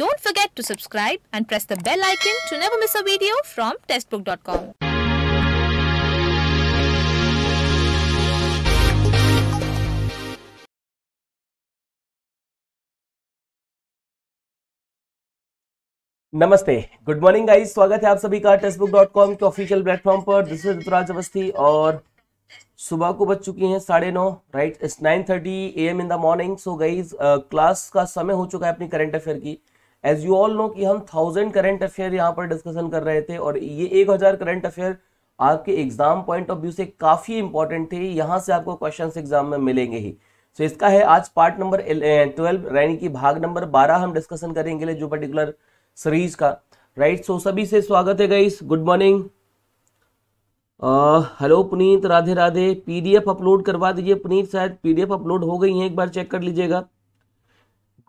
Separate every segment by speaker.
Speaker 1: Don't forget to subscribe and press the bell icon to never miss a video from testbook.com. नमस्ते good morning guys स्वागत है आप सभी का टेस्टबुक.com के ऑफिशियल प्लेटफॉर्म पर दिस इज ऋतुराज अवस्थी और सुबह को बज चुकी हैं साढ़े नौ right it's nine thirty A M in the morning so guys class का समय हो चुका है अपनी करंट अफेयर की एज यू ऑल नो कि हम थाउजेंड करंट अफेयर यहाँ पर डिस्कशन कर रहे थे और ये एक हजार करंट अफेयर आपके एग्जाम पॉइंट ऑफ व्यू से काफी इंपॉर्टेंट थे यहाँ से आपको क्वेश्चन एग्जाम में मिलेंगे ही सो so, इसका है आज पार्ट नंबर ट्वेल्व यानी कि भाग नंबर बारह हम डिस्कशन करेंगे जो पर्टिकुलर सीरीज का राइट right? सो so, सभी से स्वागत है guys good morning hello Puneet Radhe Radhe PDF upload करवा दीजिए पुनीत शायद पीडीएफ अपलोड हो गई है एक बार चेक कर लीजिएगा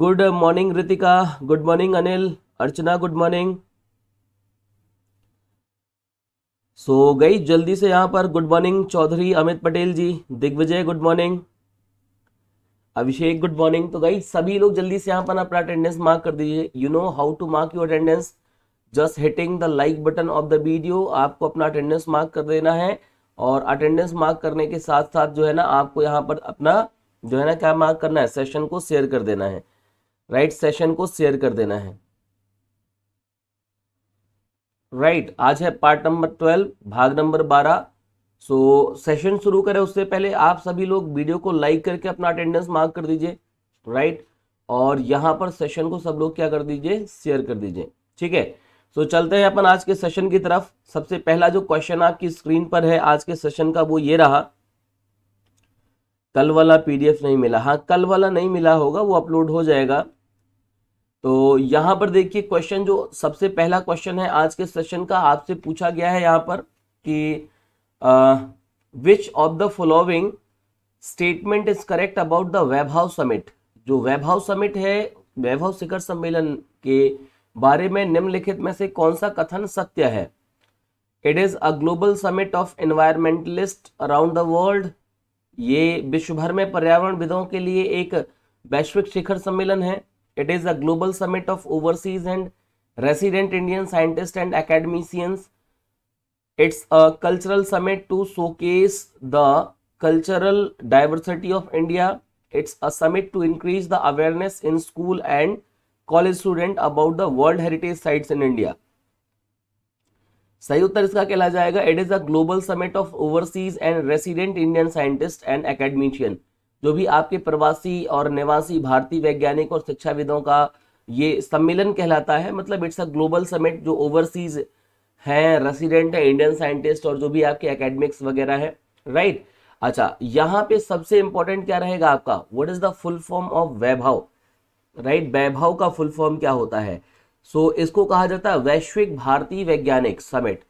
Speaker 1: good morning Ritika good morning Anil Archana good morning so guys जल्दी से यहाँ पर good morning Chaudhary Amit Patel ji Digvijay good morning Abhishek good morning तो गई सभी लोग जल्दी से यहाँ पर अपना अटेंडेंस मार्क कर दीजिए you know how to mark your attendance just hitting the like button of the video आपको अपना अटेंडेंस मार्क कर देना है और अटेंडेंस मार्क करने के साथ साथ जो है ना आपको यहाँ पर अपना जो है ना क्या मार्क करना है सेशन को शेयर कर देना है राइट सेशन को शेयर कर देना है राइट right, आज है पार्ट नंबर ट्वेल्व भाग नंबर बारह सो सेशन शुरू करें उससे पहले आप सभी लोग वीडियो को लाइक करके अपना अटेंडेंस मार्क कर दीजिए राइट right? और यहां पर सेशन को सब लोग क्या कर दीजिए शेयर कर दीजिए ठीक है सो so, चलते हैं अपन आज के सेशन की तरफ सबसे पहला जो क्वेश्चन आपकी स्क्रीन पर है आज के सेशन का वो ये रहा कल वाला पीडीएफ नहीं मिला हाँ कल वाला नहीं मिला होगा वो अपलोड हो जाएगा तो यहाँ पर देखिए क्वेश्चन जो सबसे पहला क्वेश्चन है आज के सेशन का आपसे पूछा गया है यहाँ पर कि which of the following statement is correct about the web house summit जो वेब हाउस समिट है वेब हाउस शिखर सम्मेलन के बारे में निम्नलिखित में से कौन सा कथन सत्य है it is a global summit of environmentalist around the world ये विश्वभर में पर्यावरण विदों के लिए एक वैश्विक शिखर सम्मेलन है It is a global summit of overseas and resident Indian scientists and academicians. It's a cultural summit to showcase the cultural diversity of India. It's a summit to increase the awareness in school and college student about the World Heritage Sites in India. सही उत्तर इसका कहला जाएगा it is a global summit of overseas and resident Indian scientist and academician जो भी आपके प्रवासी और निवासी भारतीय वैज्ञानिक और शिक्षाविदों का ये सम्मेलन कहलाता है मतलब इट्स अ ग्लोबल समिट जो ओवरसीज हैं रेसिडेंट है इंडियन साइंटिस्ट और जो भी आपके एकेडमिक्स वगैरह है राइट अच्छा यहाँ पे सबसे इंपॉर्टेंट क्या रहेगा आपका what is the full form of Vaibhav right Vaibhav का फुल फॉर्म क्या होता है सो so, इसको कहा जाता है वैश्विक भारतीय वैज्ञानिक समिट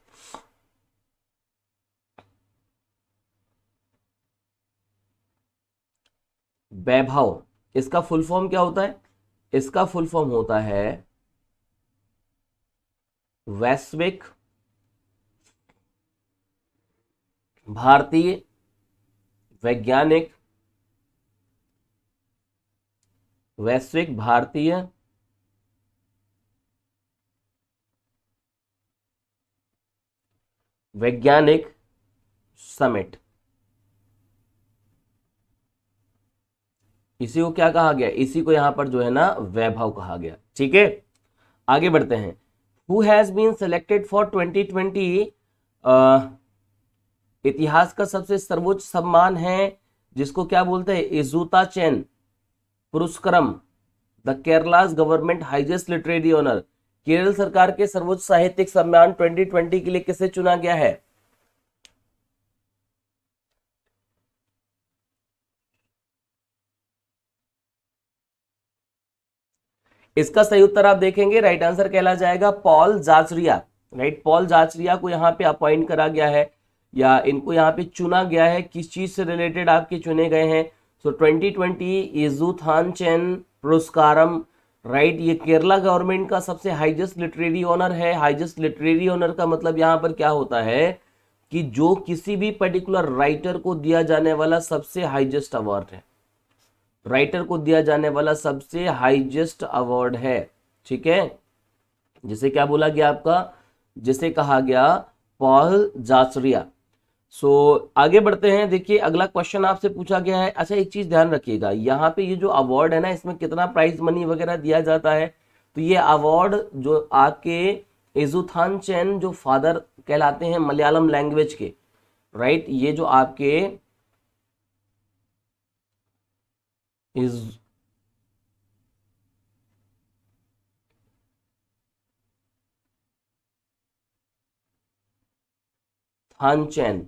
Speaker 1: वैभव इसका फुल फॉर्म क्या होता है इसका फुल फॉर्म होता है वैश्विक भारतीय वैज्ञानिक वैश्विक भारतीय वैज्ञानिक समिट इसी को क्या कहा गया इसी को यहां पर जो है ना वैभव कहा गया ठीक है आगे बढ़ते हैं who has been selected for 2020 इतिहास का सबसे सर्वोच्च सम्मान है जिसको क्या बोलते हैं Ezhuthachan Puraskaram the Kerala's government highest literary honour Kerala सरकार के सर्वोच्च साहित्यिक सम्मान 2020 के लिए किसे चुना गया है इसका सही उत्तर आप देखेंगे राइट आंसर कहला जाएगा Paul Zacharia right Paul Zacharia को यहाँ पे अपॉइंट करा गया है या इनको यहाँ पे चुना गया है किस चीज से रिलेटेड आपके चुने गए हैं so twenty twenty Ezhuthachan Puraskaram right ये केरला गवर्नमेंट का सबसे हाइजेस्ट लिटरेरी ऑनर है हाइजेस्ट लिटरेरी ऑनर का मतलब यहाँ पर क्या होता है कि जो किसी भी पर्टिकुलर राइटर को दिया जाने वाला सबसे हाइजेस्ट अवार्ड है राइटर को दिया जाने वाला सबसे हाईजेस्ट अवार्ड है ठीक है जिसे क्या बोला गया आपका जिसे कहा गया पॉल जासरिया सो so, आगे बढ़ते हैं देखिए अगला क्वेश्चन आपसे पूछा गया है अच्छा एक चीज ध्यान रखिएगा यहाँ पे ये जो अवार्ड है ना इसमें कितना प्राइज मनी वगैरह दिया जाता है तो ये अवार्ड जो आपके एजुथान चैन जो फादर कहलाते हैं मलयालम लैंग्वेज के राइट ये जो आपके is थानचैन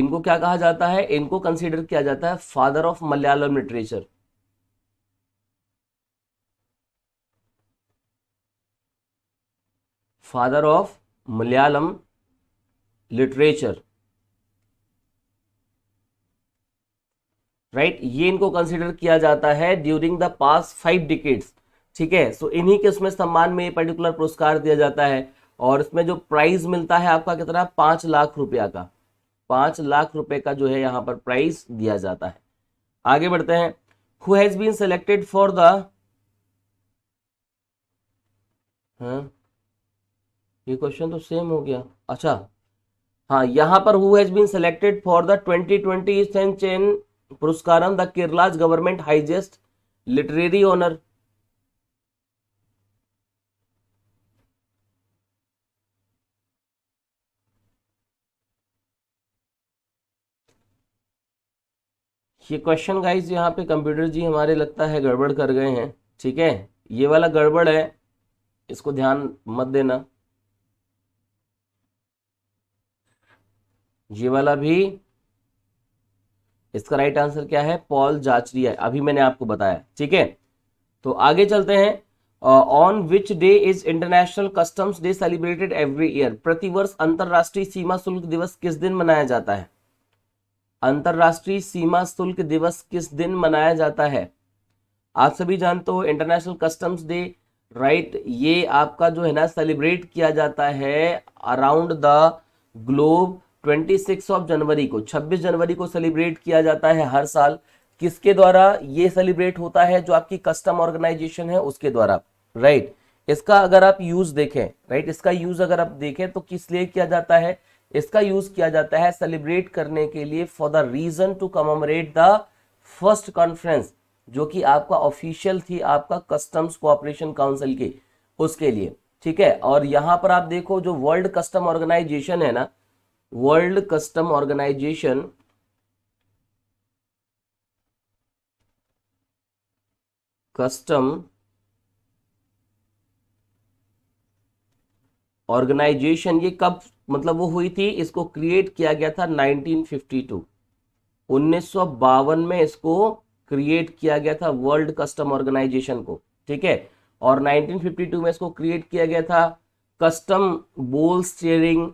Speaker 1: इनको क्या कहा जाता है इनको कंसीडर किया जाता है father of Malayalam literature father of Malayalam literature right right? ये इनको कंसिडर किया जाता है during the past five decades ठीक है सो इन्हीं के उसमें सम्मान में ये पर्टिकुलर पुरस्कार दिया जाता है और इसमें जो प्राइज मिलता है आपका कितना पांच लाख रुपया का पांच लाख रुपए का जो है यहाँ पर प्राइज दिया जाता है आगे बढ़ते हैं who has been selected for the ये क्वेश्चन तो सेम हो गया अच्छा हाँ यहाँ पर who has been selected for the twenty twenty चेन पुरस्कार the Kerala's government highest literary honour ये क्वेश्चन गाइस यहाँ पे कंप्यूटर जी हमारे लगता है गड़बड़ कर गए हैं ठीक है ये वाला गड़बड़ है इसको ध्यान मत देना ये वाला भी इसका राइट आंसर क्या है पॉल जाचरिया अभी मैंने आपको बताया ठीक है तो आगे चलते हैं on which day is International Customs Day celebrated every year प्रतिवर्ष अंतरराष्ट्रीय सीमा शुल्क दिवस किस दिन मनाया जाता है अंतरराष्ट्रीय सीमा शुल्क दिवस किस दिन मनाया जाता है आप सभी जानते हो इंटरनेशनल कस्टम्स डे राइट ये आपका जो है ना सेलिब्रेट किया जाता है around the globe 26 of January को 26 जनवरी को सेलिब्रेट किया जाता है हर साल किसके द्वारा ये सेलिब्रेट होता है जो आपकी कस्टम ऑर्गेनाइजेशन है उसके द्वारा राइट right? इसका अगर आप यूज देखें राइट इसका यूज अगर आप देखें तो किस लिए किया जाता है इसका यूज किया जाता है सेलिब्रेट करने के लिए for the reason to commemorate the first conference जो कि आपका ऑफिशियल थी आपका कस्टम्स कोऑपरेशन काउंसिल की उसके लिए ठीक है और यहां पर आप देखो जो वर्ल्ड कस्टम ऑर्गेनाइजेशन है ना world custom organisation custom organisation ये कब मतलब वो हुई थी इसको क्रिएट किया गया था 1952 1952 में इसको क्रिएट किया गया था वर्ल्ड कस्टम ऑर्गेनाइजेशन को ठीक है और 1952 में इसको क्रिएट किया गया था custom bolstering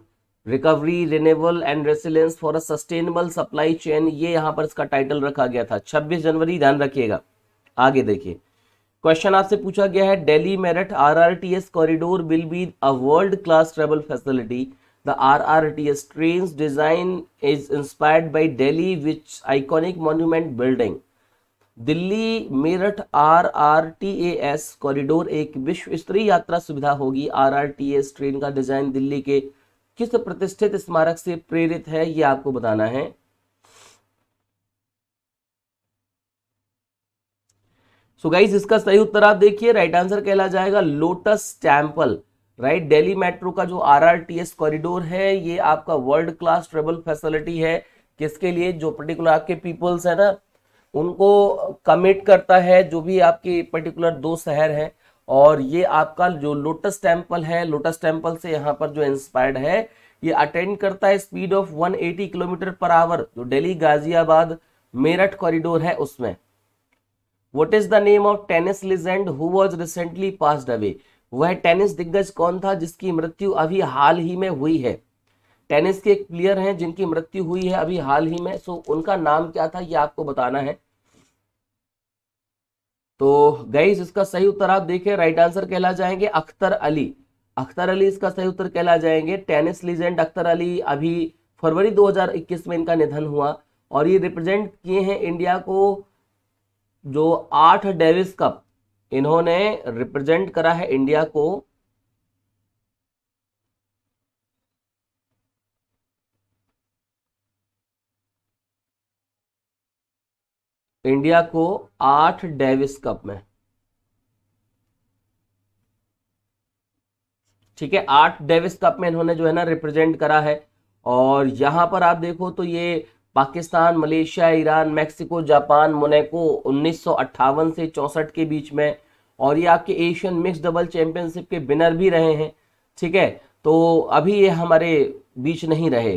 Speaker 1: recovery renewal and resilience for a sustainable supply chain ये यहाँ पर इसका टाइटल रखा गया था 26 जनवरी ध्यान रखिएगा आगे देखिए क्वेश्चन आपसे पूछा गया है Delhi Meerut RRTS corridor will be a world class travel facility the RRTS train design is inspired by Delhi which iconic monument building Delhi Meerut RRTS corridor एक विश्व स्तरीय यात्रा सुविधा होगी आरआरटीएस ट्रेन का डिजाइन दिल्ली के किस प्रतिष्ठित स्मारक से प्रेरित है यह आपको बताना है सो so इसका सही उत्तर आप देखिए राइट आंसर कहला जाएगा Lotus Temple right Delhi metro का जो आरआरटीएस कॉरिडोर है ये आपका वर्ल्ड क्लास ट्रेवल फैसिलिटी है किसके लिए जो पर्टिकुलर आपके पीपल्स है ना उनको कमिट करता है जो भी आपके पर्टिकुलर दो शहर हैं और ये आपका जो लोटस टेम्पल है लोटस टेम्पल से यहाँ पर जो इंस्पायर्ड है ये अटेंड करता है speed of 180 kilometre per hour जो दिल्ली गाजियाबाद मेरठ कॉरिडोर है उसमें what is the name of tennis legend who was recently passed away वह टेनिस दिग्गज कौन था जिसकी मृत्यु अभी हाल ही में हुई है टेनिस के एक प्लेयर हैं जिनकी मृत्यु हुई है अभी हाल ही में सो उनका नाम क्या था ये आपको बताना है तो गईज इसका सही उत्तर आप देखिए राइट आंसर कहला जाएंगे अख्तर अली अख्तर अली इसका सही उत्तर कहला जाएंगे टेनिस लीजेंड अख्तर अली अभी फरवरी 2021 में इनका निधन हुआ और ये रिप्रेजेंट किए हैं इंडिया को जो आठ डेविस कप इन्होंने रिप्रेजेंट करा है इंडिया को इंडिया को आठ डेविस कप में ठीक है आठ डेविस कप में इन्होंने जो है ना रिप्रेजेंट करा है और यहां पर आप देखो तो ये Pakistan Malaysia Iran Mexico Japan Monaco उन्नीस से चौसठ के बीच में और ये आपके एशियन मिक्स डबल चैंपियनशिप के विनर भी रहे हैं ठीक है तो अभी ये हमारे बीच नहीं रहे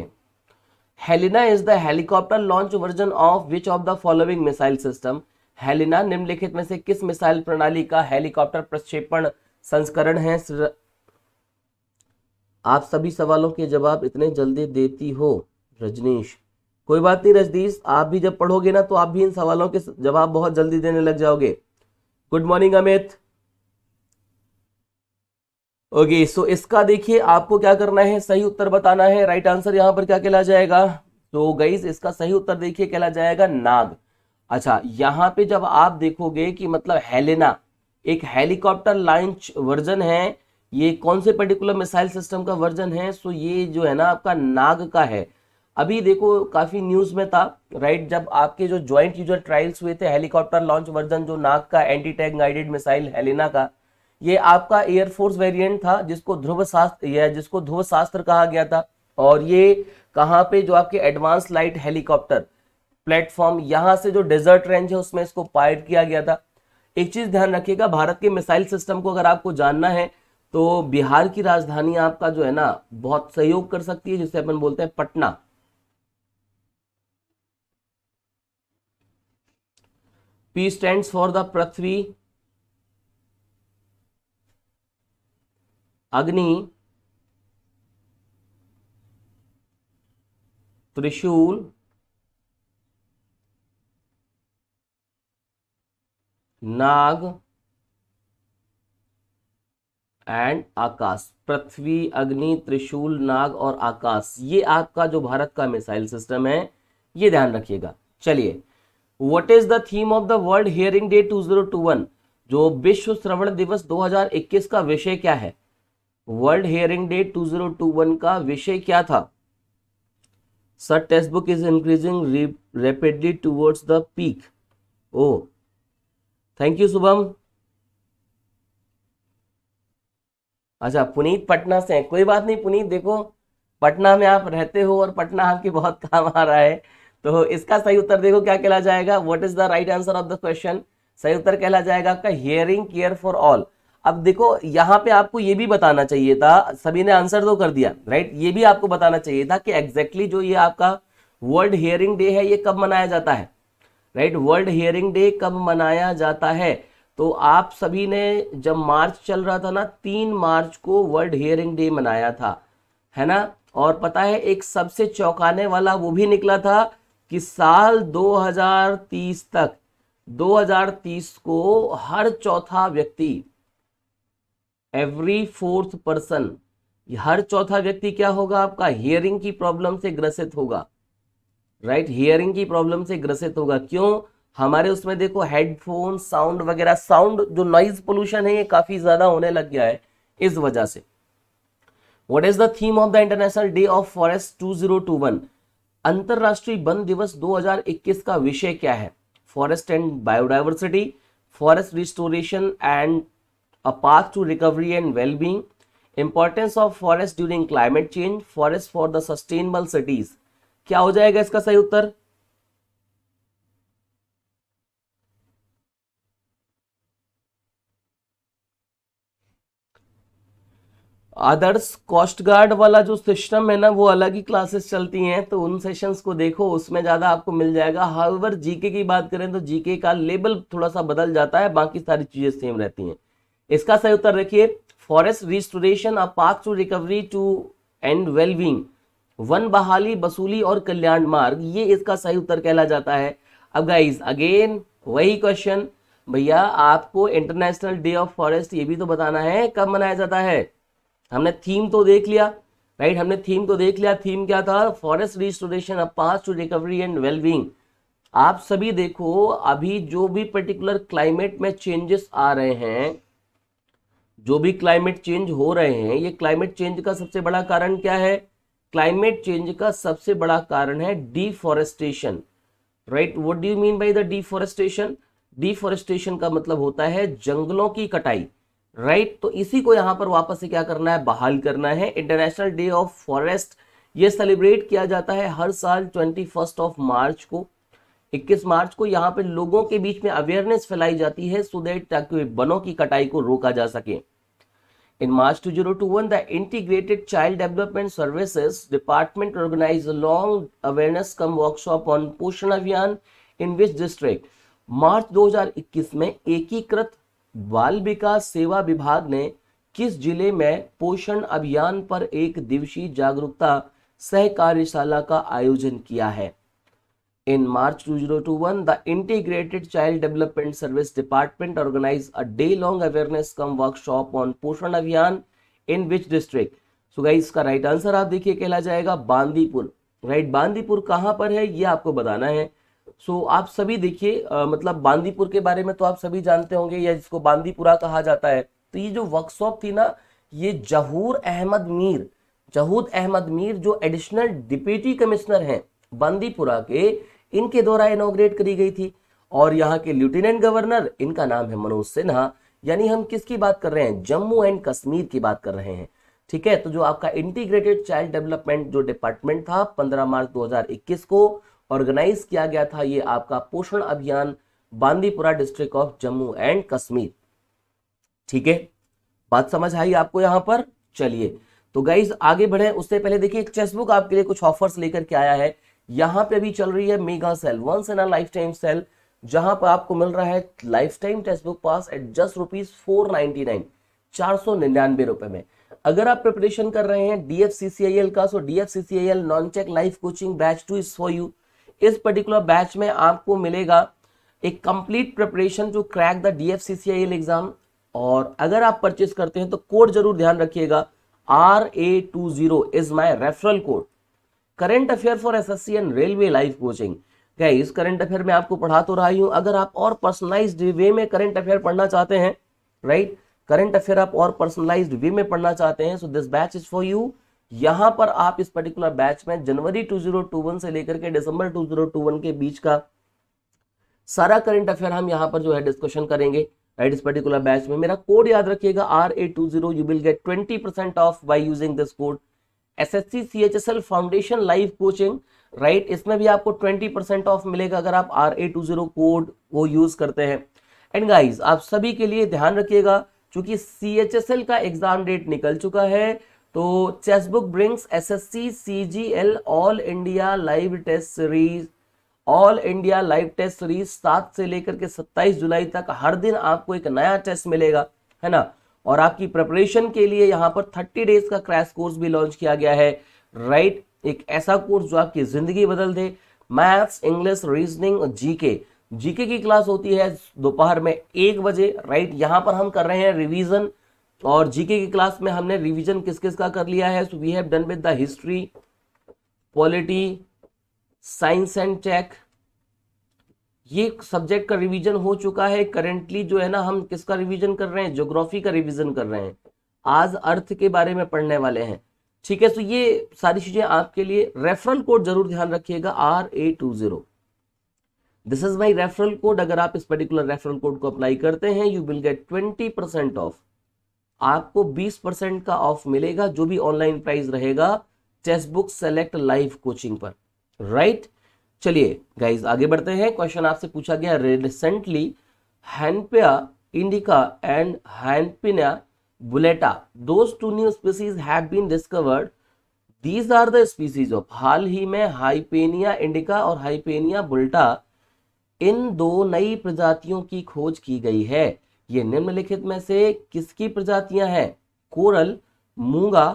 Speaker 1: Helina is the helicopter launch version of which of the following missile system Helina निम्नलिखित में से किस मिसाइल प्रणाली का हेलीकॉप्टर प्रक्षेपण संस्करण है आप सभी सवालों के जवाब इतने जल्दी देती हो रजनीश कोई बात नहीं रजनीश आप भी जब पढ़ोगे ना तो आप भी इन सवालों के जवाब बहुत जल्दी देने लग जाओगे good morning Amit okay so इसका देखिए आपको क्या करना है सही उत्तर बताना है राइट आंसर यहाँ पर क्या कहला जाएगा तो गईज इसका सही उत्तर देखिए कहला जाएगा नाग अच्छा यहाँ पे जब आप देखोगे कि मतलब हेलेना एक हेलीकॉप्टर लॉन्च वर्जन है ये कौन से पर्टिकुलर मिसाइल सिस्टम का वर्जन है सो ये जो है ना आपका नाग का है अभी देखो काफ़ी न्यूज़ में था राइट जब आपके जो ज्वाइंट यूजर ट्रायल्स हुए थे हेलीकॉप्टर लॉन्च वर्जन जो नाग का anti tank guided missile Helina का ये आपका एयरफोर्स वेरिएंट था जिसको ध्रुव शास्त्र या जिसको ध्रुव शास्त्र कहा गया था और ये कहाँ पे जो आपके एडवांस लाइट हेलीकॉप्टर प्लेटफॉर्म यहाँ से जो डेजर्ट रेंज है उसमें इसको पायर किया गया था एक चीज ध्यान रखिएगा भारत के मिसाइल सिस्टम को अगर आपको जानना है तो बिहार की राजधानी आपका जो है ना बहुत सहयोग कर सकती है जिसे अपन बोलते हैं Patna P stand for the Prithvi Agni Trishul Nag and आकाश पृथ्वी अग्नि त्रिशूल नाग और आकाश ये आपका जो भारत का मिसाइल सिस्टम है ये ध्यान रखिएगा चलिए what is the theme of the world hearing day 2021 जो विश्व श्रवण दिवस 2021 का विषय क्या है वर्ल्ड हेयरिंग डे 2021 का विषय क्या था sir text book is increasing rapidly towards the peak oh thank you Shubham अच्छा पुनीत पटना से है कोई बात नहीं पुनीत देखो पटना में आप रहते हो और पटना आपके बहुत काम आ रहा है तो इसका सही उत्तर देखो क्या कहला जाएगा what is the right answer of the question सही उत्तर कहला जाएगा आपका हियरिंग केयर फॉर ऑल अब देखो यहाँ पे आपको ये भी बताना चाहिए था सभी ने आंसर तो कर दिया राइट ये भी आपको बताना चाहिए था कि एग्जैक्टली exactly जो ये आपका वर्ल्ड हियरिंग डे है ये कब मनाया जाता है राइट वर्ल्ड हियरिंग डे कब मनाया जाता है तो आप सभी ने जब मार्च चल रहा था ना तीन मार्च को वर्ल्ड हियरिंग डे मनाया था है ना और पता है एक सबसे चौंकाने वाला वो भी निकला था कि साल 2030 तक 2030 को हर चौथा व्यक्ति एवरी फोर्थ पर्सन हर चौथा व्यक्ति क्या होगा आपका हियरिंग की प्रॉब्लम से ग्रसित होगा राइट right? हियरिंग की प्रॉब्लम से ग्रसित होगा क्यों हमारे उसमें देखो हेडफोन साउंड वगैरह साउंड जो नॉइज पोल्यूशन है ये काफी ज्यादा होने लग गया है इस वजह से what is the theme of the international day of forest two two zero one अंतरराष्ट्रीय वन दिवस 2021 का विषय क्या है forest and biodiversity forest restoration and a path to recovery and well-being, importance of forest during climate change, forest for the sustainable cities. क्या हो जाएगा इसका सही उत्तर अदर्स कॉस्ट गार्ड वाला जो सिस्टम है ना वो अलग ही क्लासेस चलती हैं तो उन सेशंस को देखो उसमें ज़्यादा आपको मिल जाएगा हाउवर जीके की बात करें तो जीके का लेबल थोड़ा सा बदल जाता है बाकी सारी चीज़ें सेम रहती हैं इसका सही उत्तर देखिए forest restoration of park to recovery to and wellbeing वन बहाली बसूली और कल्याण मार्ग ये इसका सही उत्तर कहला जाता है अब गाइज अगेन वही क्वेश्चन भैया आपको इंटरनेशनल डे ऑफ फॉरेस्ट ये भी तो बताना है कब मनाया जाता है हमने थीम तो देख लिया राइट हमने थीम तो देख लिया थीम क्या था forest restoration of pass to recovery and wellbeing आप सभी देखो अभी जो भी पर्टिकुलर क्लाइमेट में चेंजेस आ रहे हैं जो भी क्लाइमेट चेंज हो रहे हैं ये क्लाइमेट चेंज का सबसे बड़ा कारण क्या है क्लाइमेट चेंज का सबसे बड़ा कारण है deforestation right what do mean by the deforestation deforestation का मतलब होता है जंगलों की कटाई राइट right? तो इसी को यहां पर वापस से क्या करना है बहाल करना है इंटरनेशनल डे ऑफ फॉरेस्ट ये सेलिब्रेट किया जाता है हर साल ट्वेंटी फर्स्ट ऑफ मार्च को 21 मार्च को यहाँ पे लोगों के बीच में अवेयरनेस फैलाई जाती है सो देट ताकि वनों की कटाई को रोका जा सके In March 2021, the Integrated Child Development Services Department organized a long awareness come workshop on Poshan Abhiyan in which district? March 2021 में एकीकृत बाल विकास सेवा विभाग ने किस जिले में पोषण अभियान पर एक दिवसीय जागरूकता सह कार्यशाला का आयोजन किया है In March 2021, the Integrated Child Development Service Department organized a day-long awareness cum workshop on Poshan Abhiyan in which district so guys इसका राइट आंसर आप देखिए कहला जाएगा बांदीपुर राइट right? बांदीपुर कहाँ पर है ये आपको बताना है सो so, आप सभी देखिए मतलब बांदीपुर के बारे में तो आप सभी जानते होंगे या जिसको बांदीपुरा कहा जाता है तो ये जो वर्कशॉप थी ना ये जहूर अहमद मीर जहूद अहमद मीर जो एडिशनल डिप्यूटी कमिश्नर हैं बांदीपुरा के इनके द्वारा इनोग्रेट करी गई थी और यहाँ के लेफ्टिनेंट गवर्नर इनका नाम है मनोज सिन्हा यानी हम किसकी बात कर रहे हैं जम्मू एंड कश्मीर की बात कर रहे हैं ठीक है तो जो आपका इंटीग्रेटेड चाइल्ड डेवलपमेंट जो डिपार्टमेंट था 15 मार्च 2021 को ऑर्गेनाइज किया गया था ये आपका Poshan Abhiyan Bandipora district of Jammu and Kashmir ठीक है बात समझ आई आपको यहां पर चलिए तो गाइज आगे बढ़े उससे पहले देखिए चेसबुक आपके लिए कुछ ऑफर्स लेकर के आया है यहां पे भी चल रही है mega sale once in a life time sale जहां पर आपको मिल रहा है life time text book pass at just rupees four ninety nine चार सौ निन्यानवे रुपए में अगर आप प्रिपरेशन कर रहे हैं डीएफसीसीआईएल का सो डीएफसीसीआईएल नॉन चेक life coaching batch two is for you इस पर्टिकुलर बैच में आपको मिलेगा एक complete preparation to crack the DFCCIL exam और अगर आप परचेज करते हैं तो कोड जरूर ध्यान रखिएगा R A two zero is my referral code current affair for SSC and railway life coaching क्या इस करंट अफेयर में आपको पढ़ा तो रहा हूं अगर आप और पर्सनलाइज वे में करंट अफेयर पढ़ना चाहते हैं राइट करंट अफेयर आप और पर्सनलाइज वे में पढ़ना चाहते हैं so this batch is for you यहां पर आप इस पर्टिकुलर बैच में जनवरी 2021 से लेकर के दिसंबर 2021 के बीच का सारा करंट अफेयर हम यहां पर जो है डिस्कशन करेंगे राइट इस पर्टिकुलर बैच में मेरा कोड याद रखिएगा R A two zero you will get twenty percent off by using this code S S C C H S L foundation live coaching right इसमें भी आपको ट्वेंटी परसेंट ऑफ मिलेगा अगर आप R A two zero code वो use करते हैं and guys आप सभी के लिए ध्यान रखिएगा क्योंकि सी एच एस एल का एग्जाम डेट निकल चुका है तो Testbook brings S S C C G L all India live test series all India live test series सात से लेकर के सत्ताईस जुलाई तक हर दिन आपको एक नया टेस्ट मिलेगा है ना और आपकी प्रिपरेशन के लिए यहाँ पर थर्टी डेज का क्रैश कोर्स भी लॉन्च किया गया है राइट right? एक ऐसा कोर्स जो आपकी जिंदगी बदल दे मैथ्स इंग्लिश रीजनिंग और जीके जीके की क्लास होती है दोपहर में एक बजे राइट right? यहाँ पर हम कर रहे हैं रिविजन और जीके की क्लास में हमने रिविजन किस किस का कर लिया है we have done with the history polity science and tech ये सब्जेक्ट का रिवीजन हो चुका है करेंटली जो है ना हम किसका रिवीजन कर रहे हैं ज्योग्राफी का रिवीजन कर रहे हैं आज अर्थ के बारे में पढ़ने वाले हैं ठीक है तो ये सारी चीजें आपके लिए रेफरल कोड जरूर ध्यान रखिएगा R A two zero this is my referral code अगर आप इस पर्टिकुलर रेफरल कोड को अप्लाई करते हैं you will get twenty percent off आपको बीस परसेंट का ऑफ मिलेगा जो भी ऑनलाइन प्राइस रहेगा text book select live coaching पर राइट right? चलिए गाइज आगे बढ़ते हैं क्वेश्चन आपसे पूछा गया रिसेंटली हैनपिया इंडिका एंड हैनपिना बुलेटा दो two new species have been discovered these are the species of हाल ही में हाइपेनिया इंडिका और हाइपेनिया बुलेटा इन दो नई प्रजातियों की खोज की गई है ये निम्नलिखित में से किसकी प्रजातियां हैं कोरल मूंगा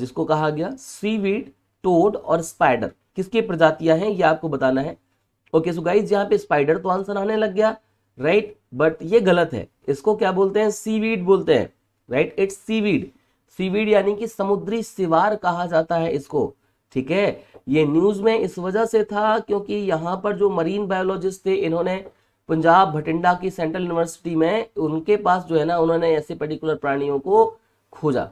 Speaker 1: जिसको कहा गया सीवीड टोड और स्पाइडर किसकी प्रजातियां हैं ये आपको बताना है ओके सो गाइज यहाँ पे स्पाइडर तो आंसर आने लग गया राइट right? बट ये गलत है इसको क्या बोलते हैं सीवीड बोलते हैं राइट इट्स सीवीड सीवीड यानी कि समुद्री सिवार कहा जाता है इसको ठीक है ये न्यूज में इस वजह से था क्योंकि यहाँ पर जो मरीन बायोलॉजिस्ट थे इन्होंने पंजाब भटिंडा की सेंट्रल यूनिवर्सिटी में उनके पास जो है ना उन्होंने ऐसे पर्टिकुलर प्राणियों को खोजा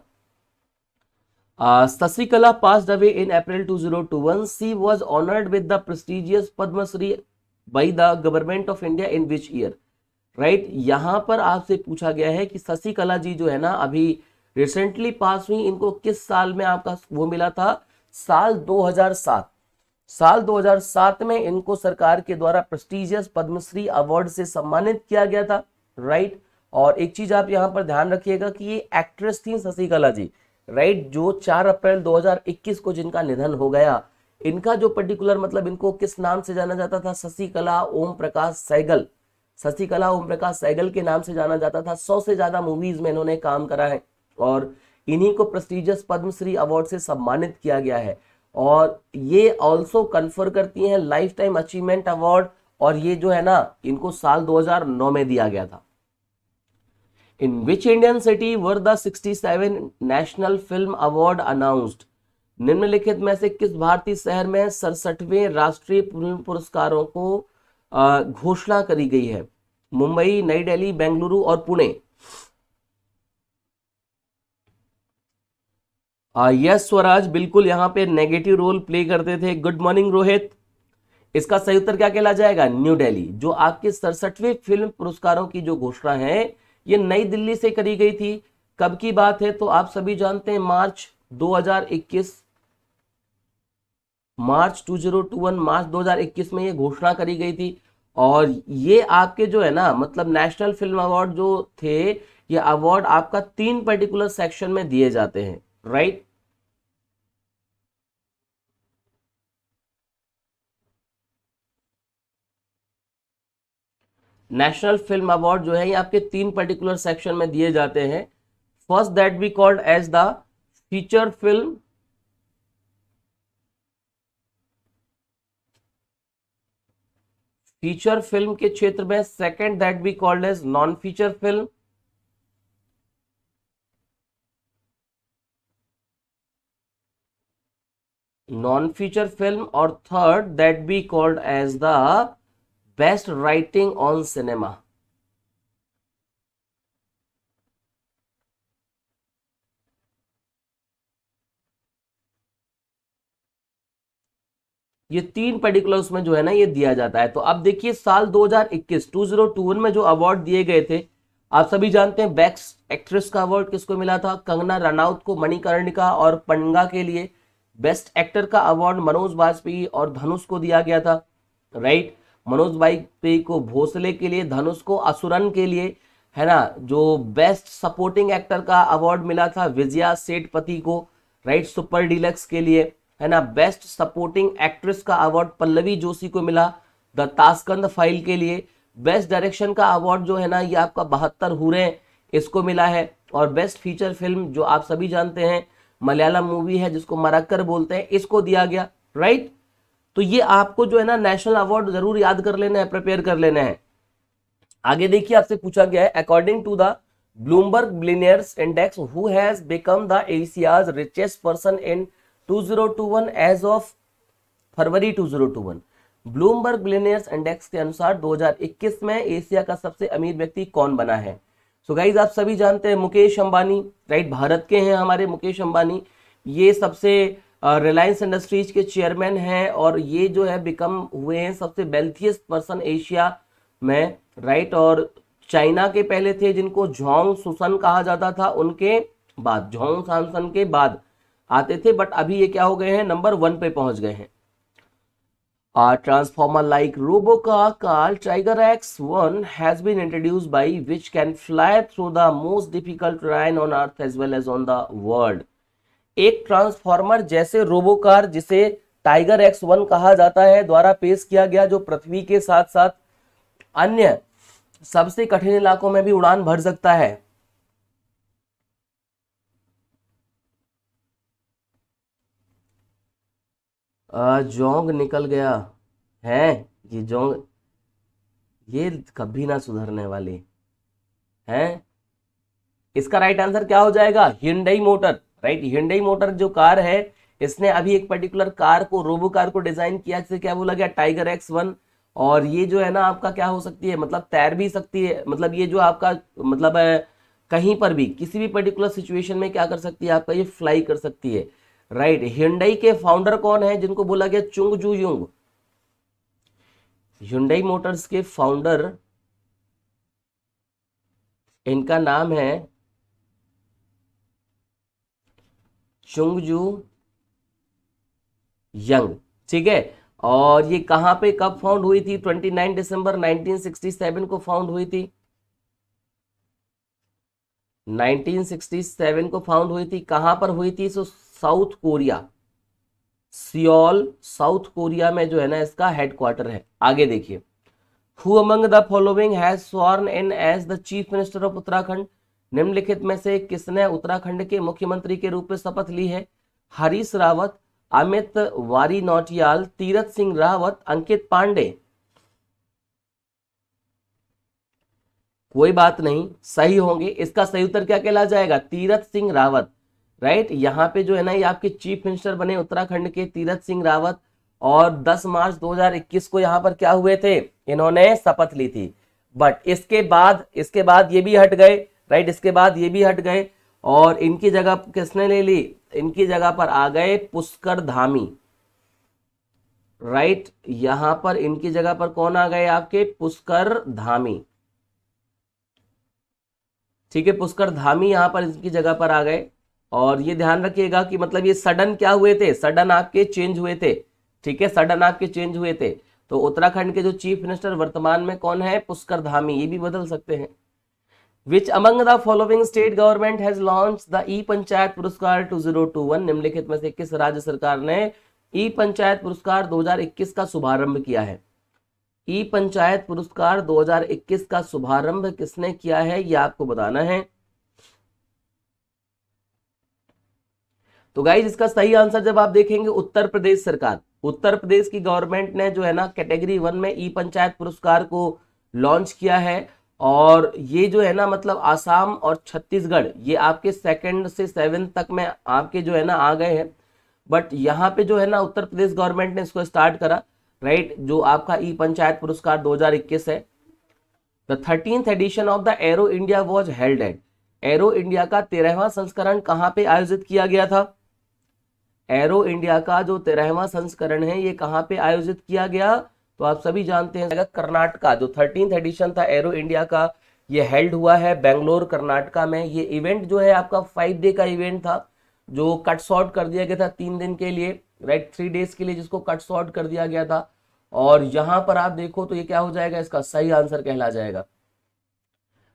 Speaker 1: Uh, Sasikala passed away in April 2021. She was honored with the prestigious Padma Shri by the government of India in which year? Right right? यहाँ पर आपसे पूछा गया है कि शशिकला जी जो है ना अभी रिसेंटली पास हुई इनको किस साल में आपका वो मिला था साल 2007 साल 2007 में इनको सरकार के द्वारा प्रेस्टिजियस पद्मश्री अवार्ड से सम्मानित किया गया था राइट right? और एक चीज आप यहाँ पर ध्यान रखिएगा कि ये एक्ट्रेस थी शशिकला जी राइट जो 4 अप्रैल 2021 को जिनका निधन हो गया इनका जो पर्टिकुलर मतलब इनको किस नाम से जाना जाता था शशिकला ओम प्रकाश सैगल शशिकला ओम प्रकाश सैगल के नाम से जाना जाता था सौ से ज्यादा मूवीज में इन्होंने काम करा है और इन्हीं को प्रेस्टिजियस पद्मश्री अवार्ड से सम्मानित किया गया है और ये ऑल्सो कन्फर करती हैं लाइफ टाइम अचीवमेंट अवार्ड और ये जो है ना इनको साल 2009 में दिया गया था In which Indian city were the 67 National Film Award announced? निम्नलिखित में से किस भारतीय शहर में सड़सठवें राष्ट्रीय फिल्म पुरस्कारों को घोषणा करी गई है मुंबई नई दिल्ली बेंगलुरु और पुणे यस स्वराज बिल्कुल यहां पे नेगेटिव रोल प्ले करते थे गुड मॉर्निंग रोहित इसका सही उत्तर क्या कहला जाएगा न्यू दिल्ली जो आपके सड़सठवें फिल्म पुरस्कारों की जो घोषणा है ये नई दिल्ली से करी गई थी कब की बात है तो आप सभी जानते हैं मार्च 2021 मार्च 2021 मार्च 2021 में ये घोषणा करी गई थी और ये आपके जो है ना मतलब नेशनल फिल्म अवार्ड जो थे ये अवार्ड आपका तीन पर्टिकुलर सेक्शन में दिए जाते हैं राइट नेशनल फिल्म अवार्ड जो है ये आपके तीन पर्टिकुलर सेक्शन में दिए जाते हैं first that be called as the feature film feature film के क्षेत्र में second that be called as non feature film non feature film और third that be called as the best writing on cinema ये तीन particular उसमें जो है ना ये दिया जाता है तो अब देखिए साल 2021 2021 में जो अवार्ड दिए गए थे आप सभी जानते हैं बेस्ट एक्ट्रेस का अवार्ड किसको मिला था कंगना रनौत को मणिकर्णिका और पंगा के लिए बेस्ट एक्टर का अवार्ड मनोज वाजपेयी और धनुष को दिया गया था राइट मनोज वाजपेयी को भोसले के लिए धनुष को असुरन के लिए है ना जो बेस्ट सपोर्टिंग एक्टर का अवार्ड मिला था विजया सेठपति को राइट सुपर डिलक्स के लिए है ना बेस्ट सपोर्टिंग एक्ट्रेस का अवार्ड पल्लवी जोशी को मिला द तास्कंद फाइल के लिए बेस्ट डायरेक्शन का अवार्ड जो है ना ये आपका बहत्तर हुरे इसको मिला है और बेस्ट फीचर फिल्म जो आप सभी जानते हैं मलयालम मूवी है जिसको मरक्कर बोलते हैं इसको दिया गया राइट तो ये आपको जो है ना नेशनल अवार्ड जरूर याद कर लेना है प्रिपेयर कर लेना है आगे देखिए आपसे पूछा गया है according to the Bloomberg billionaires index who has become the Asia's richest person in 2021 as of February 2021 Bloomberg billionaires index के अनुसार 2021 में एशिया का सबसे अमीर व्यक्ति कौन बना है सो so गाइज आप सभी जानते हैं मुकेश अंबानी राइट भारत के हैं हमारे मुकेश अंबानी ये सबसे रिलायंस इंडस्ट्रीज के चेयरमैन हैं और ये जो है बिकम हुए हैं सबसे वेल्थियस्ट पर्सन एशिया में राइट और चाइना के पहले थे जिनको झोंग सुसन कहा जाता था उनके बाद झोंग सांसन के बाद आते थे बट अभी ये क्या हो गए हैं नंबर वन पे पहुंच गए हैं ट्रांसफॉर्मर लाइक रोबो का car tiger X one has been introduce by which can fly through the most difficult terrain on earth as well as on the world एक ट्रांसफॉर्मर जैसे रोबोकार जिसे tiger X one कहा जाता है द्वारा पेश किया गया जो पृथ्वी के साथ साथ अन्य सबसे कठिन इलाकों में भी उड़ान भर सकता है जोंग निकल गया है ये जोंग ये कभी ना सुधरने वाले हैं इसका राइट आंसर क्या हो जाएगा Hyundai motor right Hyundai motor जो कार है इसने अभी एक पर्टिकुलर कार को रोबो कार को डिजाइन किया जिसे क्या बोला गया टाइगर एक्स वन और ये जो है ना आपका क्या हो सकती है मतलब तैर भी सकती है मतलब ये जो आपका मतलब कहीं पर भी किसी भी पर्टिकुलर सिचुएशन में क्या कर सकती है आपका ये फ्लाई कर सकती है राइट हिंडई के फाउंडर कौन है जिनको बोला गया Chung Ju Yung Hyundai motors के फाउंडर इनका नाम है चुंगजू यंग ठीक है और ये कहां पे कब फाउंड हुई थी 29 दिसंबर 1967 को फाउंड हुई थी 1967 को फाउंड हुई थी कहां पर हुई थी so South Korea Seoul South Korea में जो है ना इसका हेडक्वार्टर है आगे देखिए who among the following has sworn in as the chief minister of Uttarakhand निम्नलिखित में से किसने उत्तराखंड के मुख्यमंत्री के रूप में शपथ ली है हरीश रावत अमित वारी नौटियाल तीरथ सिंह रावत अंकित पांडे कोई बात नहीं सही होंगे इसका सही उत्तर क्या कहला जाएगा तीरथ सिंह रावत राइट यहां पे जो है ना ये आपके चीफ मिनिस्टर बने उत्तराखंड के तीरथ सिंह रावत और 10 मार्च 2021 को यहां पर क्या हुए थे इन्होंने शपथ ली थी बट इसके बाद इसके बाद ये भी हट गए राइट इसके बाद ये भी हट गए और इनकी जगह किसने ले ली इनकी जगह पर आ गए पुष्कर धामी राइट यहां पर इनकी जगह पर कौन आ गए आपके पुष्कर धामी ठीक है पुष्कर धामी यहां पर इनकी जगह पर आ गए और ये ध्यान रखिएगा कि मतलब ये सडन क्या हुए थे सडन आपके चेंज हुए थे ठीक है सडन आपके चेंज हुए थे तो उत्तराखंड के जो चीफ मिनिस्टर वर्तमान में कौन है पुष्कर धामी ये भी बदल सकते हैं which among the following state government has launch the E panchayat Puraskar 2021 निम्नलिखित में से किस राज्य सरकार ने ई पंचायत पुरस्कार 2021 का शुभारंभ किया है ई पंचायत पुरस्कार 2021 का शुभारंभ किसने किया है यह आपको बताना है तो गाइज इसका सही आंसर जब आप देखेंगे उत्तर प्रदेश सरकार उत्तर प्रदेश की गवर्नमेंट ने जो है ना कैटेगरी वन में ई पंचायत पुरस्कार को लॉन्च किया है और ये जो है ना मतलब आसाम और छत्तीसगढ़ ये आपके सेकंड से सेवन तक में आपके जो है ना आ गए हैं बट यहाँ पे जो है ना उत्तर प्रदेश गवर्नमेंट ने इसको स्टार्ट करा राइट जो आपका ई पंचायत पुरस्कार 2021 है the thirteenth edition of the Aero India was held at Aero India का तेरहवा संस्करण कहाँ पे आयोजित किया गया था एरो इंडिया का जो तेरहवा संस्करण है ये कहाँ पे आयोजित किया गया तो आप सभी जानते हैं कर्नाटका जो थर्टीन एडिशन था एरो इंडिया का ये हेल्ड हुआ है बेंगलोर कर्नाटका में ये इवेंट जो है आपका फाइव डे का इवेंट था जो कट शॉर्ट कर दिया गया था तीन दिन के लिए राइट थ्री डेज के लिए जिसको कट शॉर्ट कर दिया गया था और यहां पर आप देखो तो ये क्या हो जाएगा इसका सही आंसर कहला जाएगा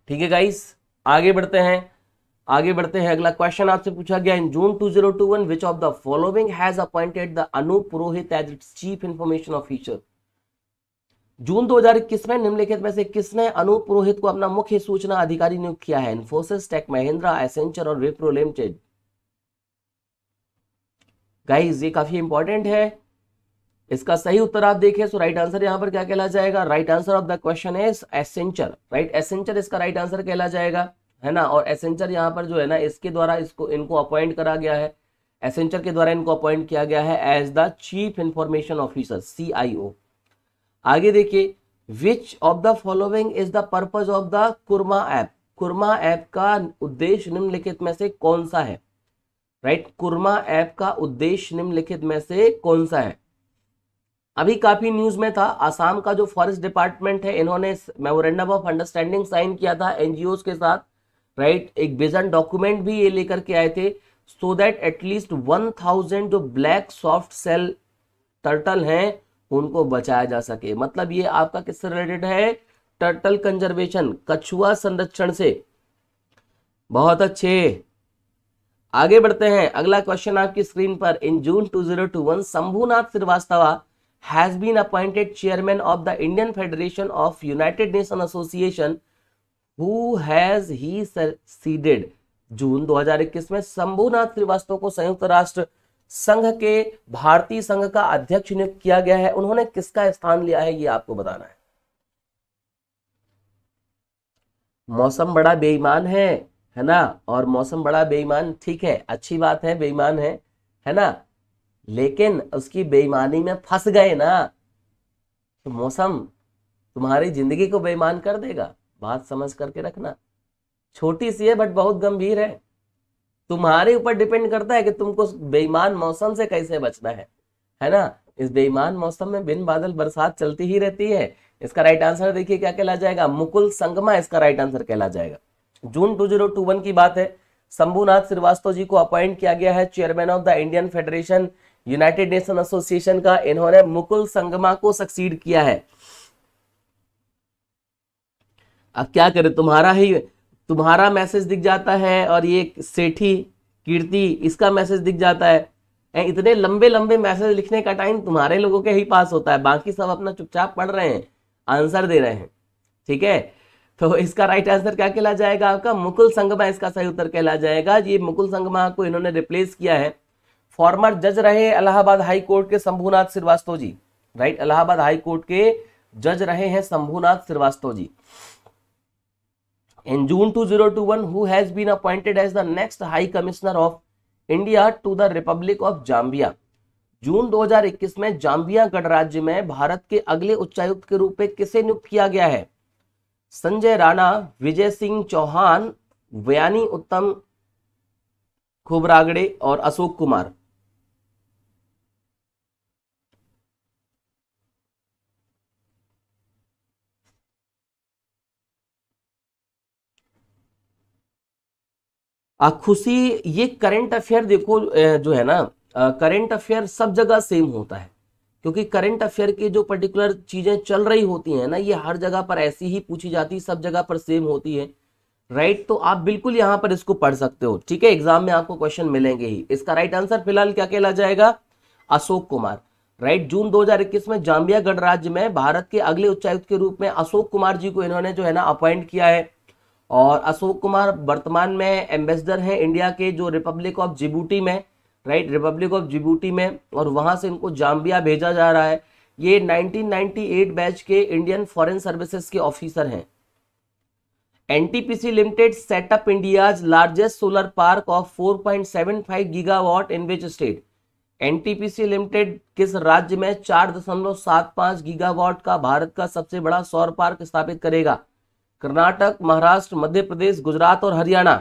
Speaker 1: ठीक है गाइस आगे बढ़ते हैं आगे बढ़ते हैं अगला क्वेश्चन आपसे पूछा गया in June 2021 which of the following has appointed the Anup Purohit as its chief information officer जून 2021 में निम्नलिखित में से किसने अनूप पुरोहित को अपना मुख्य सूचना अधिकारी नियुक्त किया है इन्फोसिस टेक महिंद्रा एसेंचर और विप्रो लिमिटेड गाइस ये काफी इंपॉर्टेंट है इसका सही उत्तर आप देखें सो राइट आंसर यहां पर क्या कहला जाएगा right answer of the question is Accenture right Accenture इसका राइट आंसर कहला जाएगा है ना और एसेंचर यहां पर जो है ना इसके द्वारा इसको इनको अपॉइंट करा गया है एसेंचर के द्वारा इनको अपॉइंट किया गया है as the chief information officer oh आगे देखिए which of the following is the purpose of the Kurma app Kurma app का उद्देश्य निम्नलिखित में से कौन सा है राइट right? कुरमा ऐप का उद्देश्य निम्नलिखित में से कौन सा है अभी काफी न्यूज में था आसाम का जो फॉरेस्ट डिपार्टमेंट है इन्होंने मेमोरेंडम ऑफ अंडरस्टैंडिंग साइन किया था एनजीओ के साथ राइट right? एक विजन डॉक्यूमेंट भी ये लेकर के आए थे so that atleast one thousand जो ब्लैक सॉफ्ट सेल टर्टल हैं उनको बचाया जा सके मतलब ये आपका किससे रिलेटेड है टर्टल कंजर्वेशन कछुआ संरक्षण से बहुत अच्छे आगे बढ़ते हैं अगला क्वेश्चन आपकी स्क्रीन पर in June 2021 Shambhunath Srivastava has been appointed chairman of the Indian federation of united nation association who has he succeeded जून 2021 में शंभुनाथ श्रीवास्तव को संयुक्त राष्ट्र संघ के भारतीय संघ का अध्यक्ष नियुक्त किया गया है उन्होंने किसका स्थान लिया है ये आपको बताना है मौसम बड़ा बेईमान है है ना और मौसम बड़ा बेईमान ठीक है अच्छी बात है बेईमान है है ना लेकिन उसकी बेईमानी में फंस गए ना तो मौसम तुम्हारी जिंदगी को बेईमान कर देगा बात समझ करके रखना छोटी सी है बट बहुत गंभीर है तुम्हारे ऊपर डिपेंड करता है कि तुमको बेईमान मौसम से कैसे बचना है है ना इस बेईमान मौसम में बिन बादल बरसात चलती ही रहती है इसका राइट आंसर देखिए क्या कहला जाएगा मुकुल संगमा इसका राइट आंसर कहला जाएगा June two zero two one की बात है शंभुनाथ श्रीवास्तव जी को अपॉइंट किया गया है chairman of the Indian federation united nation association का इन्होंने मुकुल संगमा को सक्सीड किया है अब क्या करे तुम्हारा ही तुम्हारा मैसेज दिख जाता है और ये सेठी कीर्ति इसका मैसेज दिख जाता है इतने लंबे लंबे मैसेज लिखने का टाइम तुम्हारे लोगों के ही पास होता है बाकी सब अपना चुपचाप पढ़ रहे हैं आंसर दे रहे हैं ठीक है तो इसका राइट आंसर क्या कहला जाएगा आपका मुकुल संगमा इसका सही उत्तर कहला जाएगा ये मुकुल संगमा को इन्होंने रिप्लेस किया है फॉर्मर जज रहे अलाहाबाद हाई कोर्ट के Shambhunath Srivastava ji right Allahabad high court के जज रहे हैं शंभुनाथ श्रीवास्तव जी In June 2021, who has been appointed as the next High Commissioner of India to the Republic of Zambia? जून 2021 में जाम्बिया गणराज्य में भारत के अगले उच्चायुक्त के रूप में किसे नियुक्त किया गया है संजय राणा विजय सिंह चौहान वयानी उत्तम खुबरागड़े और अशोक कुमार खुशी ये करंट अफेयर देखो जो है ना करंट अफेयर सब जगह सेम होता है क्योंकि करंट अफेयर की जो पर्टिकुलर चीजें चल रही होती हैं ना ये हर जगह पर ऐसी ही पूछी जाती है सब जगह पर सेम होती है राइट तो आप बिल्कुल यहां पर इसको पढ़ सकते हो ठीक है एग्जाम में आपको क्वेश्चन मिलेंगे ही इसका राइट आंसर फिलहाल क्या कहला जाएगा अशोक कुमार राइट right? जून 2021 में जाम्बिया गणराज्य में भारत के अगले उच्चायुक्त के रूप में अशोक कुमार जी को इन्होंने जो है ना अपॉइंट किया है और अशोक कुमार वर्तमान में एम्बेसडर हैं इंडिया के जो रिपब्लिक ऑफ जिबूटी में राइट रिपब्लिक ऑफ जिबूटी में और वहाँ से इनको जाम्बिया भेजा जा रहा है ये 1998 बैच के इंडियन फॉरेन सर्विसेज के ऑफिसर हैं NTPC limited set up India's largest solar park of 4.75 gigawatt in which state NTPC limited किस राज्य में 4.75 गीगावाट का भारत का सबसे बड़ा सौर पार्क स्थापित करेगा कर्नाटक महाराष्ट्र मध्य प्रदेश गुजरात और हरियाणा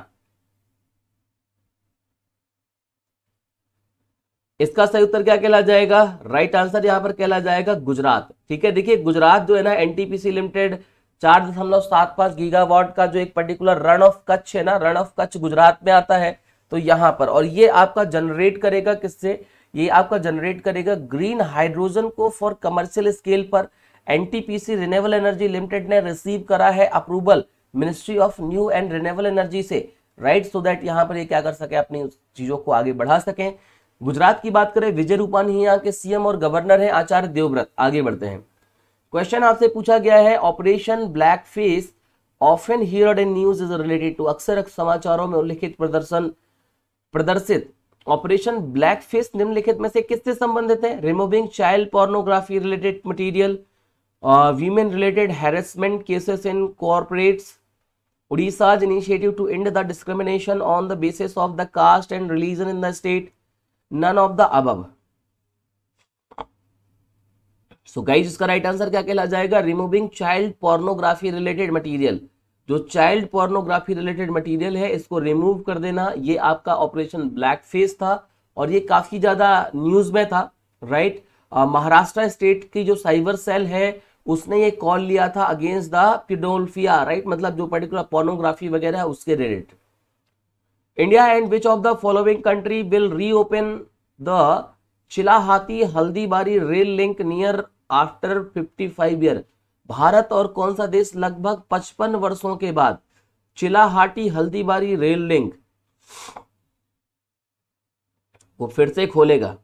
Speaker 1: इसका सही उत्तर क्या कहला जाएगा राइट आंसर यहां पर कहला जाएगा गुजरात ठीक है देखिए गुजरात जो है ना एनटीपीसी लिमिटेड चार दशमलव सात पांच गीगावाट का जो एक पर्टिकुलर रन ऑफ कच्छ है ना रन ऑफ कच्छ गुजरात में आता है तो यहां पर और ये आपका जनरेट करेगा किससे ये आपका जनरेट करेगा ग्रीन हाइड्रोजन को फॉर कमर्शियल स्केल पर एनटीपीसी रिनेबल एनर्जी लिमिटेड ने रिसीव करा है approval ministry of new and renewable energy से राइट सो दैट यहां पर ये क्या कर सके अपनी चीजों को आगे बढ़ा सके गुजरात की बात करें विजय रूपानी यहाँ के सीएम और गवर्नर हैं आचार्य देवव्रत आगे बढ़ते हैं क्वेश्चन आपसे पूछा गया है operation black face often heard in news is related to अक्सर समाचारों में उल्लिखित प्रदर्शन प्रदर्शित ऑपरेशन ब्लैक फेस निम्नलिखित में से किससे संबंधित है removing child pornography related material women related harassment cases in corporate Orissa's initiative to end the discrimination on the basis of the caste and religion in the state none of the above so guys इसका right answer क्या कहला जाएगा removing child pornography related material जो child pornography related material है इसको remove कर देना ये आपका ऑपरेशन ब्लैक फेस था और ये काफी ज्यादा न्यूज में था right right? Uh, Maharashtra state की जो साइबर सेल है उसने ये कॉल लिया था अगेंस्ट द पिडोल्फिया राइट मतलब जो पर्टिकुलर पोर्नोग्राफी वगैरह है उसके related India and which of the following country will reopen the Chilahati Haldibari rail link near after 55 year Bharat और कौन सा देश लगभग 55 वर्षों के बाद चिलाहाटी हल्दीबारी रेल लिंक वो फिर से खोलेगा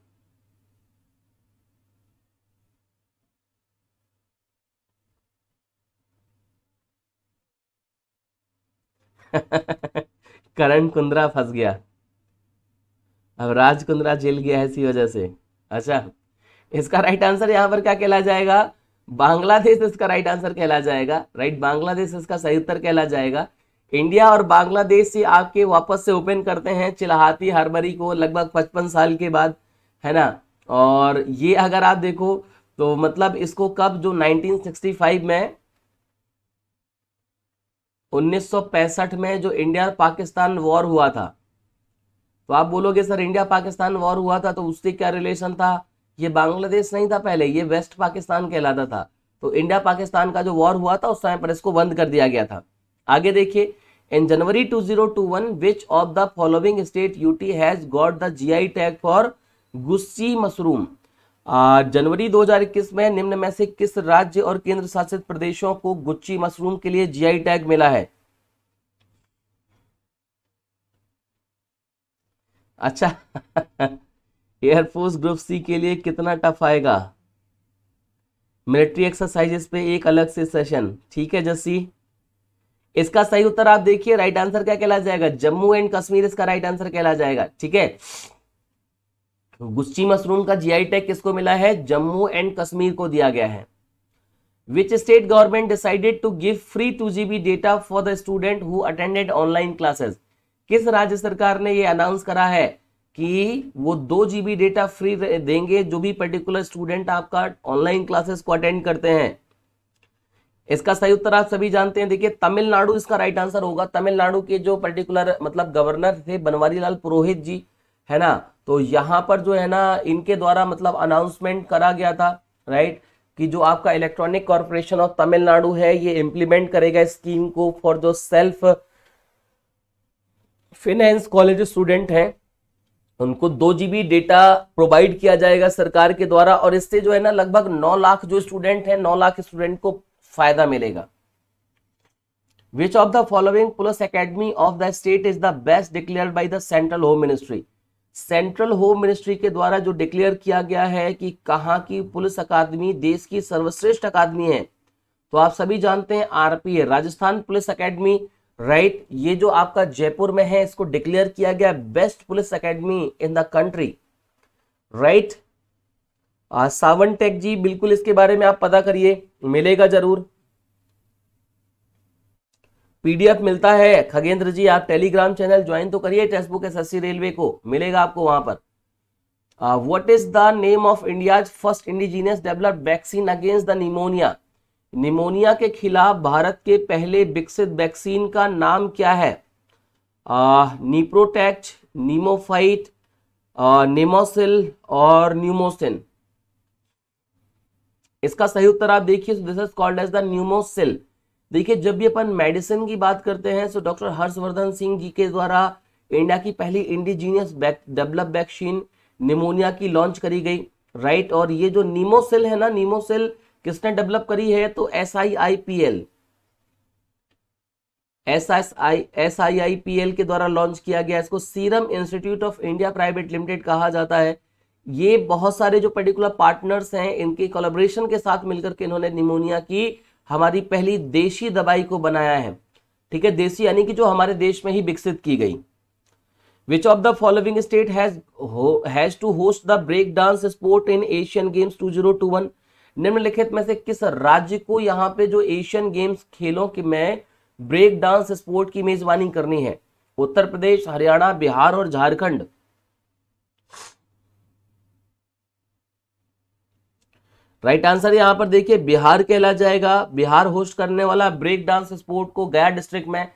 Speaker 1: करण कुंद्रा फंस गया अब राज कुंद्रा जेल गया है इसी वजह से अच्छा इसका राइट आंसर यहां पर क्या कहला जाएगा बांग्लादेश इसका राइट आंसर कहला जाएगा राइट बांग्लादेश इसका सही उत्तर कहला जाएगा इंडिया और बांग्लादेश से आपके वापस से ओपन करते हैं चिल्हाती हरबरी को लगभग पचपन साल के बाद है ना और ये अगर आप देखो तो मतलब इसको कब जो 1965 में 1965 में जो इंडिया पाकिस्तान वॉर हुआ था तो आप बोलोगे सर इंडिया पाकिस्तान वॉर हुआ था तो उससे क्या रिलेशन था ये बांग्लादेश नहीं था पहले ये वेस्ट पाकिस्तान कहलाता था तो इंडिया पाकिस्तान का जो वॉर हुआ था उस समय पर इसको बंद कर दिया गया था आगे देखिए in January 2021 which of the following state UT has got the GI tag for Guchhi mushroom जनवरी 2021 में निम्न में से किस राज्य और केंद्र शासित प्रदेशों को गुच्ची मशरूम के लिए जीआई टैग मिला है अच्छा एयरफोर्स ग्रुप सी के लिए कितना टफ आएगा मिलिट्री एक्सरसाइजेस पे एक अलग से सेशन ठीक है जस्सी इसका सही उत्तर आप देखिए राइट आंसर क्या कहला जाएगा जम्मू एंड कश्मीर इसका राइट आंसर कहला जाएगा ठीक है गुस्ची मशरूम का जीआई टैग किसको मिला है जम्मू एंड कश्मीर को दिया गया है state government decided to give free two GB data for the student who attended online classes किस राज्य सरकार ने यह अनाउंस करा है कि वो दो जीबी डेटा फ्री देंगे जो भी पर्टिकुलर स्टूडेंट आपका ऑनलाइन क्लासेस को अटेंड करते हैं इसका सही उत्तर आप सभी जानते हैं देखिए तमिलनाडु इसका राइट आंसर होगा तमिलनाडु के जो पर्टिकुलर मतलब गवर्नर थे बनवारी लाल पुरोहित जी है ना तो यहां पर जो है ना इनके द्वारा मतलब अनाउंसमेंट करा गया था राइट कि जो आपका इलेक्ट्रॉनिक कॉर्पोरेशन ऑफ तमिलनाडु है ये इंप्लीमेंट करेगा स्कीम को फॉर जो सेल्फ फिनेंस कॉलेज स्टूडेंट हैं उनको दो जीबी डेटा प्रोवाइड किया जाएगा सरकार के द्वारा और इससे जो है ना लगभग नौ लाख जो स्टूडेंट हैं नौ लाख स्टूडेंट को फायदा मिलेगा which of the following police academy of the state is the best declare by the central home ministry central home ministry के द्वारा जो डिक्लेयर किया गया है कि कहाँ की पुलिस अकादमी देश की सर्वश्रेष्ठ अकादमी है तो आप सभी जानते हैं RPA Rajasthan police academy right ये जो आपका जयपुर में है इसको डिक्लेयर किया गया best police academy in the country right सावन टेक जी बिल्कुल इसके बारे में आप पता करिए मिलेगा जरूर पीडीएफ मिलता है खगेंद्र जी आप टेलीग्राम चैनल ज्वाइन तो करिए टेक्स्ट बुक एस रेलवे को मिलेगा आपको वहां पर what is the name of India's first indigenous develop vaccine against the pneumonia pneumonia के खिलाफ भारत के पहले विकसित वैक्सीन का नाम क्या है निप्रोटेक्ट निमोफाइट नेमोसिल और न्यूमोसिन इसका सही उत्तर आप देखिए this is called as the Pneumosil देखिए जब भी अपन मेडिसिन की बात करते हैं तो डॉक्टर हर्षवर्धन सिंह जी के द्वारा इंडिया की पहली इंडिजीनियस डेवलप वैक्सीन निमोनिया की लॉन्च करी गई राइट और ये जो नीमोसेल है ना नीमोसेल किसने डेवलप करी है तो S I I P L S S I S I I P L के द्वारा लॉन्च किया गया इसको serum institute of India private limited कहा जाता है ये बहुत सारे जो पर्टिकुलर पार्टनर्स हैं इनके कोलाब्रेशन के साथ मिलकर के इन्होंने निमोनिया की हमारी पहली देशी दवाई को बनाया है ठीक है देशी यानी कि जो हमारे देश में ही विकसित की गई which of the following state has to host the break dance sport in Asian games two two zero one निम्नलिखित में से किस राज्य को यहाँ पे जो एशियन गेम्स खेलों की में ब्रेक डांस स्पोर्ट की मेजबानी करनी है उत्तर प्रदेश हरियाणा बिहार और झारखंड राइट आंसर यहाँ पर देखिए बिहार कहला जाएगा बिहार होस्ट करने वाला ब्रेक डांस स्पोर्ट को गया डिस्ट्रिक्ट में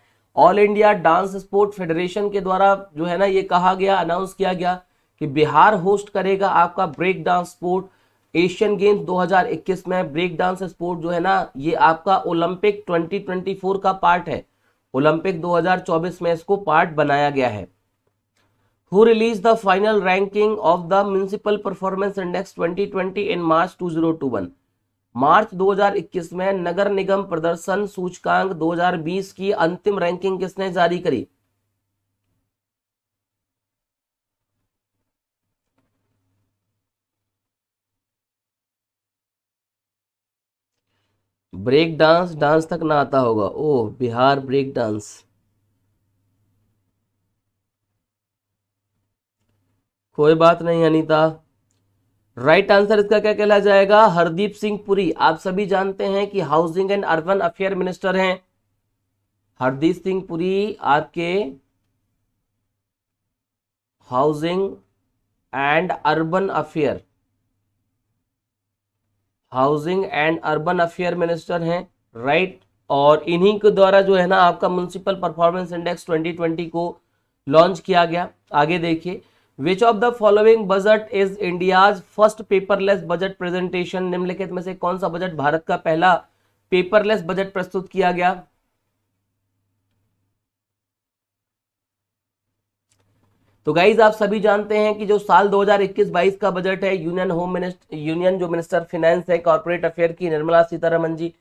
Speaker 1: all India dance sport federation के द्वारा जो है ना ये कहा गया अनाउंस किया गया कि बिहार होस्ट करेगा आपका break dance sport Asian games 2021 में ब्रेक डांस स्पोर्ट जो है ना ये आपका ओलंपिक 2024 का पार्ट है ओलंपिक 2024 में इसको पार्ट बनाया गया है who released the final ranking of the municipal performance index 2020 in march 2021 मार्च 2021 में नगर निगम प्रदर्शन सूचकांक 2020 की अंतिम रैंकिंग किसने जारी करी ब्रेक डांस डांस तक ना आता होगा ओ बिहार ब्रेक डांस कोई बात नहीं अनीता राइट आंसर इसका क्या कहला जाएगा हरदीप सिंह पुरी आप सभी जानते हैं कि housing and urban affair minister हैं हरदीप सिंह पुरी आपके housing and urban affair housing and urban affair minister हैं राइट और इन्हीं के द्वारा जो है ना आपका म्यूनसिपल परफॉर्मेंस इंडेक्स 2020 को लॉन्च किया गया आगे देखिए which of the following budget is India's first paperless budget presentation निम्नलिखित में से कौन सा बजट भारत का पहला पेपरलेस बजट प्रस्तुत किया गया तो गाइज आप सभी जानते हैं कि जो साल 2021-22 का बजट है यूनियन होम मिनिस्टर यूनियन जो मिनिस्टर फाइनेंस है कॉर्पोरेट अफेयर की निर्मला सीतारमन जी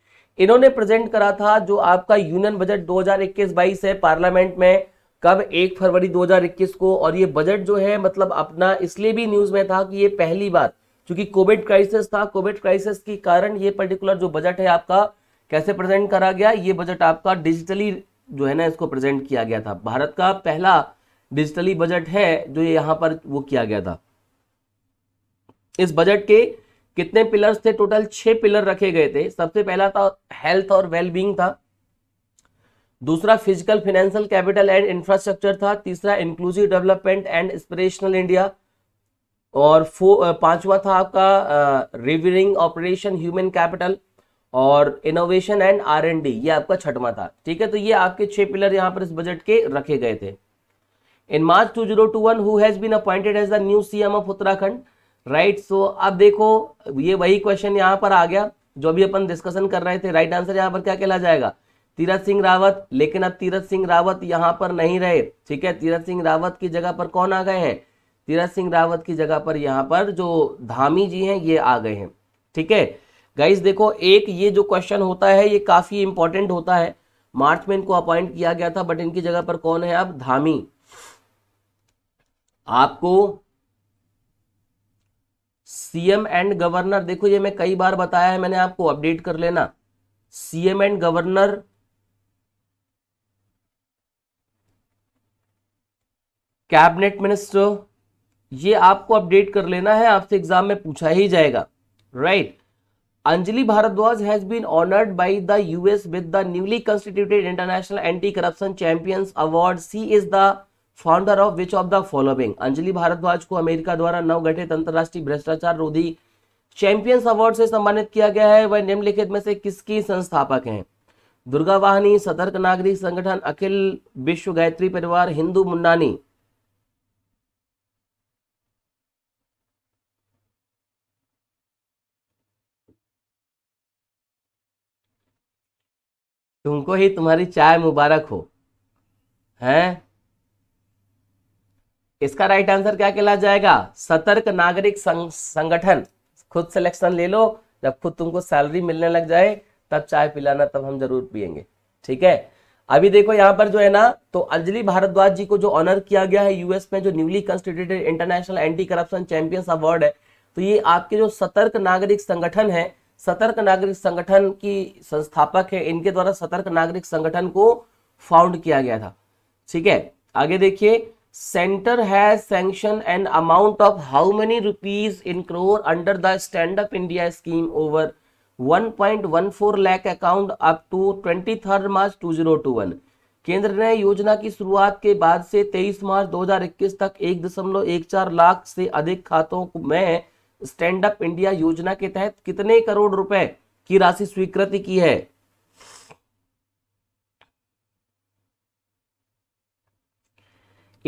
Speaker 1: इन्होंने प्रेजेंट करा था जो आपका यूनियन बजट 2021-22 है पार्लियामेंट में कब एक फरवरी 2021 को और ये बजट जो है मतलब अपना इसलिए भी न्यूज में था कि ये पहली बार क्योंकि कोविड क्राइसिस था कोविड क्राइसिस के कारण ये पर्टिकुलर जो बजट है आपका कैसे प्रेजेंट करा गया ये बजट आपका डिजिटली जो है ना इसको प्रेजेंट किया गया था भारत का पहला डिजिटली बजट है जो यहां पर वो किया गया था इस बजट के कितने पिलर्स थे टोटल छह पिलर रखे गए थे सबसे पहला था हेल्थ और वेलबींग था दूसरा physical financial capital and infrastructure था तीसरा inclusive development and inspirational India और पांचवा था आपका रिव्यूरिंग ऑपरेशन ह्यूमन कैपिटल और innovation and R and D ये आपका छठवा था ठीक है तो ये आपके छह पिलर यहाँ पर इस बजट के रखे गए थे in March two zero two one who has been appointed as the new M of Uttarakhand right so अब देखो ये वही क्वेश्चन यहाँ पर आ गया जो भी अपन डिस्कशन कर रहे थे राइट right आंसर यहाँ पर क्या कहला जाएगा तीरथ सिंह रावत लेकिन अब तीरथ सिंह रावत यहाँ पर नहीं रहे ठीक है तीरथ सिंह रावत की जगह पर कौन आ गए हैं तीरथ सिंह रावत की जगह पर यहाँ पर जो धामी जी हैं ये आ गए हैं ठीक है गाइज देखो एक ये जो क्वेश्चन होता है ये काफ़ी इंपॉर्टेंट होता है मार्च में इनको अपॉइंट किया गया था बट इनकी जगह पर कौन है अब धामी आपको सीएम एंड गवर्नर देखो ये मैं कई बार बताया है मैंने आपको अपडेट कर लेना CM and governor cabinet minister ये आपको अपडेट कर लेना है आपसे एग्जाम में पूछा ही जाएगा right Anjali Bhardwaj has been honoured by the US with the newly constituted international anti corruption champions award she is the founder of which of the following Anjali Bhardwaj को अमेरिका द्वारा नवगठित अंतर्राष्ट्रीय भ्रष्टाचार रोधी चैंपियंस अवार्ड से सम्मानित किया गया है वह निम्नलिखित में से किसकी संस्थापक हैं दुर्गा वाहनी सतर्क नागरिक संगठन अखिल विश्व गायत्री परिवार हिंदू मुन्नानी तुमको ही तुम्हारी चाय मुबारक हो हैं इसका राइट आंसर क्या कहला जाएगा सतर्क नागरिक संग, संगठन खुद सिलेक्शन ले लो जब खुद तुमको सैलरी मिलने लग जाए तब चाय पिलाना तब हम जरूर पियेंगे ठीक है अभी देखो यहाँ पर जो है ना तो अंजलि भारद्वाज जी को जो ऑनर किया गया है यूएस में जो newly constituted international anti corruption champions award है तो ये आपके जो सतर्क नागरिक संगठन है सतर्क नागरिक संगठन की संस्थापक है इनके द्वारा सतर्क नागरिक संगठन को फाउंड किया गया था ठीक है आगे देखिए centre has sanction an amount of how many rupees in crore under the stand up India scheme over 1.14 lakh account up to 23 March 2021 केंद्र ने योजना की शुरुआत के बाद से 23 मार्च 2021 तक 1.14 लाख से अधिक खातों में स्टैंड अप इंडिया योजना के तहत कितने करोड़ रुपए की राशि स्वीकृति की है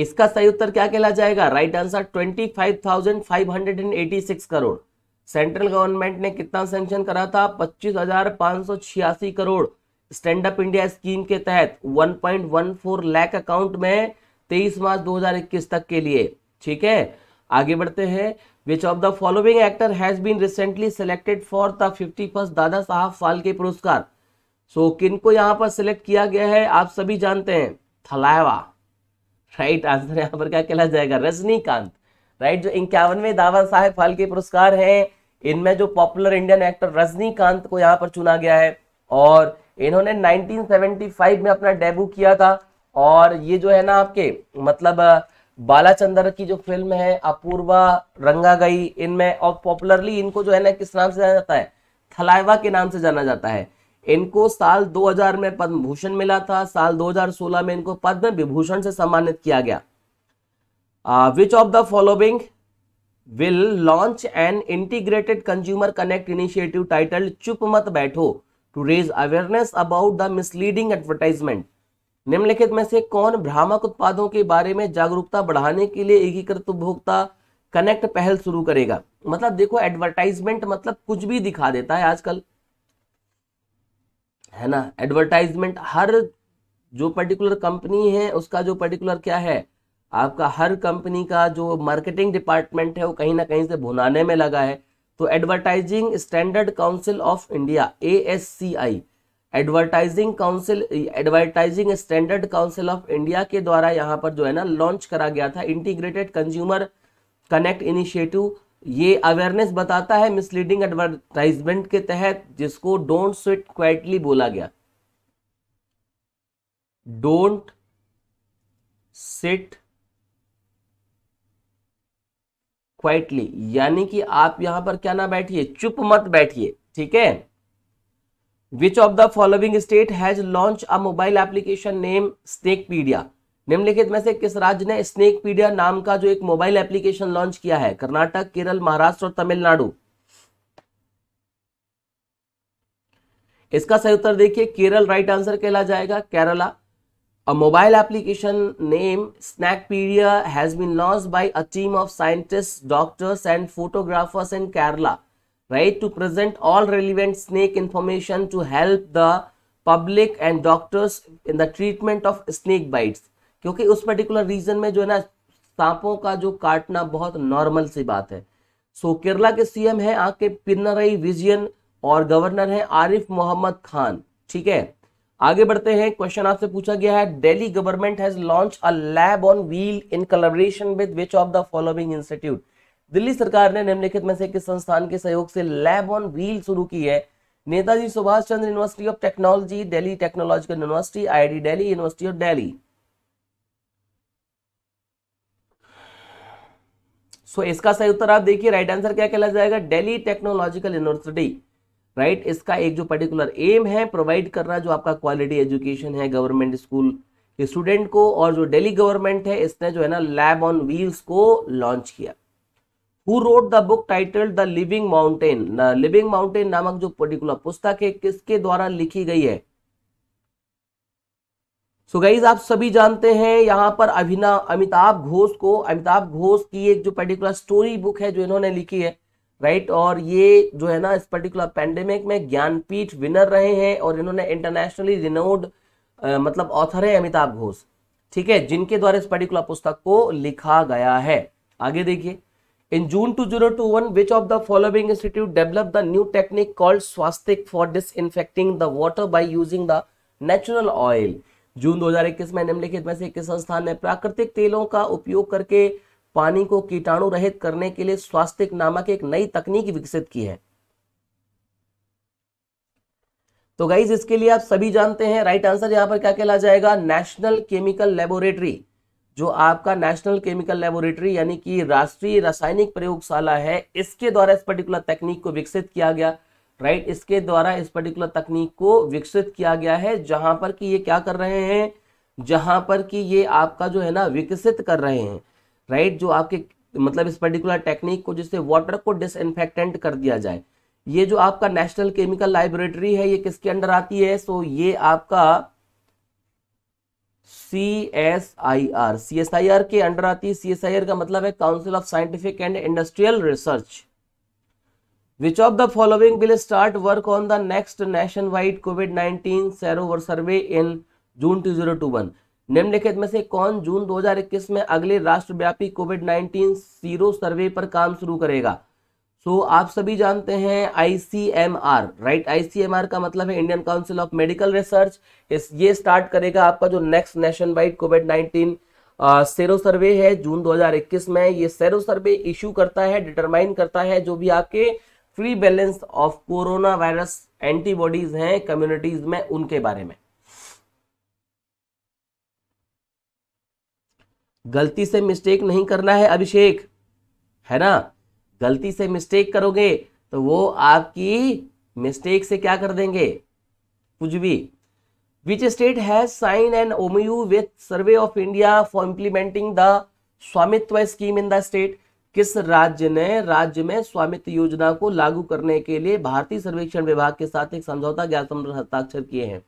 Speaker 1: इसका सही उत्तर क्या कहला जाएगा right answer twenty five thousand five hundred and eighty six crore central government ने कितना सेंक्शन करा था पच्चीस हजार पांच सौ छियासी crore stand up India scheme के तहत 1.14 लाख अकाउंट में 23 मार्च 2021 तक के लिए ठीक है आगे बढ़ते हैं which of the following actor has been recently selected for the fifty first Dada Saheb फाल के पुरस्कार सो so, किन को यहाँ पर सिलेक्ट किया गया है आप सभी जानते हैं थलावा राइट आंसर यहाँ पर क्या कहला जाएगा रजनीकांत राइट जो इक्यावनवे दादा साहेब फाल के पुरस्कार है इनमें जो पॉपुलर इंडियन एक्टर रजनीकांत को यहाँ पर चुना गया है और इन्होंने 1975 में अपना डेब्यू किया था और ये जो है ना आपके मतलब बालाचंदर की जो फिल्म है अपूर्वा रंगा गई इनमें और पॉपुलरली इनको जो है ना किस नाम से जाना जाता है थलाइवा के नाम से जाना जाता है इनको साल 2000 में पद्म भूषण मिला था साल 2016 में इनको पद्म विभूषण से सम्मानित किया गया which of the following will launch an integrated consumer connect initiative titled Chup Mat Baitho to raise awareness about the misleading advertisement निम्नलिखित में से कौन भ्रामक उत्पादों के बारे में जागरूकता बढ़ाने के लिए एकीकृत उपभोक्ता कनेक्ट पहल शुरू करेगा मतलब देखो एडवर्टाइजमेंट मतलब कुछ भी दिखा देता है आजकल है ना एडवर्टाइजमेंट हर जो पर्टिकुलर कंपनी है उसका जो पर्टिकुलर क्या है आपका हर कंपनी का जो मार्केटिंग डिपार्टमेंट है वो कहीं ना कहीं से भुनाने में लगा है तो advertising standard council of India A S C I advertising council advertising standard council of India के द्वारा यहाँ पर जो है ना लॉन्च करा गया था इंटीग्रेटेड कंज्यूमर कनेक्ट इनिशिएटिव ये अवेयरनेस बताता है मिसलीडिंग एडवर्टाइजमेंट के तहत जिसको डोंट स्विट क्वाइटली बोला गया डोंट सिट क्वाइटली यानी कि आप यहां पर क्या ना बैठिए चुप मत बैठिए ठीक है which of the following state has launch a mobile application name Snakepedia निम्नलिखित में से किस राज्य ने स्नेकपीडिया नाम का जो एक मोबाइल एप्लीकेशन लॉन्च किया है कर्नाटक केरल महाराष्ट्र और तमिलनाडु इसका सही उत्तर देखिए केरल राइट आंसर कहला जाएगा Kerala mobile application name named pedia has been launch by a team of scientist doctors and photographers in Kerala right to present all relevant snake information to help the public and doctors in the treatment of snake bites क्योंकि उस particular reason में जो है ना सांपों का जो काटना बहुत नॉर्मल सी बात है सो so, केरला के सीएम है आके पिन्नरई विजयन और गवर्नर है आरिफ मोहम्मद खान ठीक है आगे बढ़ते हैं क्वेश्चन आपसे पूछा गया है Delhi government has launch a lab on wheel in collaboration with which of the following institute Delhi सरकार ने निम्नलिखित में से किस संस्थान के सहयोग से लैब ऑन व्हील शुरू की है Netaji Subhash Chandra university of technology Delhi technological university IIT Delhi university of Delhi so इसका सही उत्तर आप देखिए राइट आंसर क्या कहला जाएगा दिल्ली टेक्नोलॉजिकल यूनिवर्सिटी राइट इसका एक जो पर्टिकुलर एम है प्रोवाइड करना जो आपका क्वालिटी एजुकेशन है गवर्नमेंट स्कूल के स्टूडेंट को और जो दिल्ली गवर्नमेंट है इसने जो है ना लैब ऑन व्हील्स को लॉन्च किया who wrote the book titled the living mountain living mountain नामक जो पर्टिकुलर पुस्तक है किसके द्वारा लिखी गई है सो so गाइज आप सभी जानते हैं यहाँ पर अभिना अमिताभ घोष को अमिताभ घोष की एक जो पर्टिकुलर स्टोरी बुक है जो इन्होंने लिखी है राइट और ये जो है ना इस पर्टिकुलर पैंडेमिक में ज्ञानपीठ विनर रहे हैं और इन्होंने इंटरनेशनली रिनोड मतलब ऑथर है अमिताभ घोष ठीक है जिनके द्वारा इस पर्टिकुलर पुस्तक को लिखा गया है आगे देखिए In June 2021, which of the following institute developed the new technique called swastik for disinfecting the water by using the natural oil? जून 2021 में निम्नलिखित में से किस संस्थान ने प्राकृतिक तेलों का उपयोग करके पानी को कीटाणु रहित करने के लिए स्वास्थ्य नामक एक नई तकनीक विकसित की है तो गाइज इसके लिए आप सभी जानते हैं राइट आंसर यहां पर क्या कहला जाएगा नेशनल केमिकल लेबोरेटरी जो आपका नेशनल केमिकल लेबोरेटरी यानी कि राष्ट्रीय रासायनिक प्रयोगशाला है इसके द्वारा इस पर्टिकुलर तकनीक को विकसित किया गया राइट right? इसके द्वारा इस पर्टिकुलर तकनीक को विकसित किया गया है जहां पर कि ये क्या कर रहे हैं जहां पर कि ये आपका जो है ना विकसित कर रहे हैं राइट right? जो आपके मतलब इस पर्टिकुलर टेक्निक को जिससे वाटर को डिसइनफेक्टेंट कर दिया जाए ये जो आपका नेशनल केमिकल लाइब्रेटरी है ये किसके अंडर आती है सो ये आपका C S I R C S I R के अंडर आती है सी एस आई आर का मतलब है council of scientific and industrial research which of the following will start work on the next nation wide covid nineteen sero survey in June two zero two one निम्नलिखित में से कौन जून दो हजार इक्कीस में अगले राष्ट्रव्यापी कोविड नाइनटीन सीरो सर्वे पर काम शुरू करेगा तो आप सभी जानते हैं आईसीएमआर राइट आईसीएमआर का मतलब है Indian council of medical research ये स्टार्ट करेगा आपका जो next nation wide covid nineteen sero survey है जून 2021 में ये सेरो सर्वे इश्यू करता है डिटरमाइन करता है जो भी आपके prevalence of corona virus antibodies हैं कम्युनिटीज में उनके बारे में गलती से मिस्टेक नहीं करना है अभिषेक है ना गलती से मिस्टेक करोगे तो वो आपकी मिस्टेक से क्या कर देंगे कुछ भी which state has sign an MOU with survey of India for implementing the Swamitva scheme in the state किस राज्य ने राज्य में स्वामित्व योजना को लागू करने के लिए भारतीय सर्वेक्षण विभाग के साथ एक समझौता ज्ञापन हस्ताक्षर किए हैं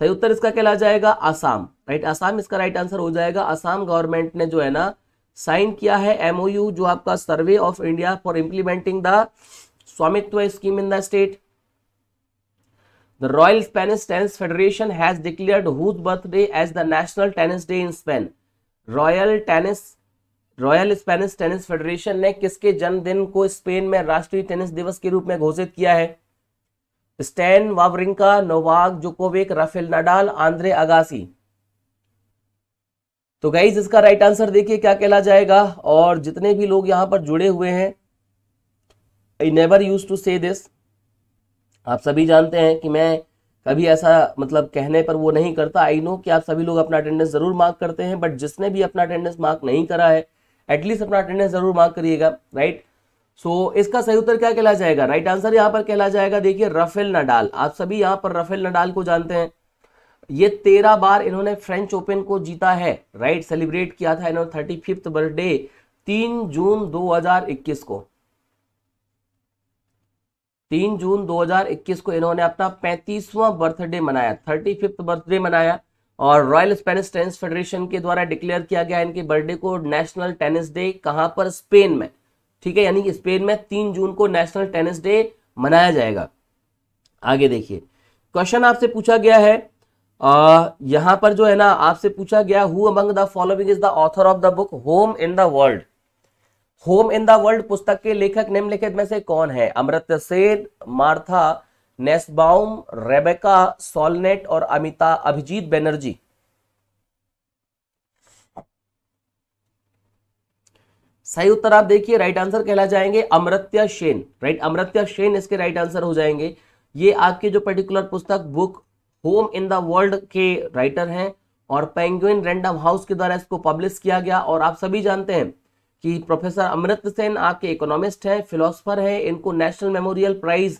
Speaker 1: सही उत्तर इसका कहला जाएगा आसाम राइट आसाम इसका राइट आंसर हो जाएगा आसाम गवर्नमेंट ने जो है ना साइन किया है एमओयू जो आपका survey of India for implementing the Swamitva scheme in the state The Royal Spanish tennis Federation has declared whose birthday as the National Tennis Day in Spain. Royal royal Spanish tennis federation ने किसके जन्मदिन को Spain में राष्ट्रीय tennis दिवस के रूप में घोषित किया है Stan Wawrinka Novak Djokovic Rafael Nadal Andre Agassi तो गाइज इसका राइट आंसर देखिए क्या कहला जाएगा और जितने भी लोग यहां पर जुड़े हुए हैं I never use to say this आप सभी जानते हैं कि मैं कभी ऐसा मतलब कहने पर वो नहीं करता आई नो कि आप सभी लोग अपना अटेंडेंस ज़रूर मार्क करते हैं बट जिसने भी अपना अटेंडेंस मार्क नहीं करा है एटलीस्ट अपना अटेंडेंस ज़रूर मार्क करिएगा राइट सो so, इसका सही उत्तर क्या कहला जाएगा राइट आंसर यहाँ पर कहला जाएगा देखिए रफेल नडाल आप सभी यहाँ पर रफेल नडाल को जानते हैं ये तेरह बार इन्होंने फ्रेंच ओपन को जीता है राइट सेलिब्रेट किया था इन्होंने थर्टी फिफ्थ बर्थडे तीन जून 2021 को तीन जून 2021 को इन्होंने अपना पैंतीसवां बर्थडे मनाया थर्टी फिफ्थ बर्थडे मनाया और रॉयल स्पेनिश टेनिस फेडरेशन के द्वारा डिक्लेयर किया गया इनके बर्थडे को नेशनल टेनिस डे कहां पर स्पेन में ठीक है यानी कि स्पेन में तीन जून को नेशनल टेनिस डे मनाया जाएगा आगे देखिए क्वेश्चन आपसे पूछा गया है यहां पर जो है ना आपसे पूछा गया who among the following is the author of the book home in the world home in the world पुस्तक के लेखक निम्नलिखित में से कौन है Amartya Sen Martha Nussbaum Rebecca Solnit और अमिता अभिजीत बैनर्जी सही उत्तर आप देखिए राइट आंसर कहला जाएंगे अमृत्या शेन राइट अमृत्या शेन इसके राइट आंसर हो जाएंगे ये आपके जो पर्टिकुलर पुस्तक book home in the world के राइटर हैं और पेंगुइन रैंडम हाउस के द्वारा इसको पब्लिश किया गया और आप सभी जानते हैं कि प्रोफेसर अमृत सेन आपके इकोनॉमिस्ट हैं फिलोसफर हैं इनको नेशनल मेमोरियल प्राइज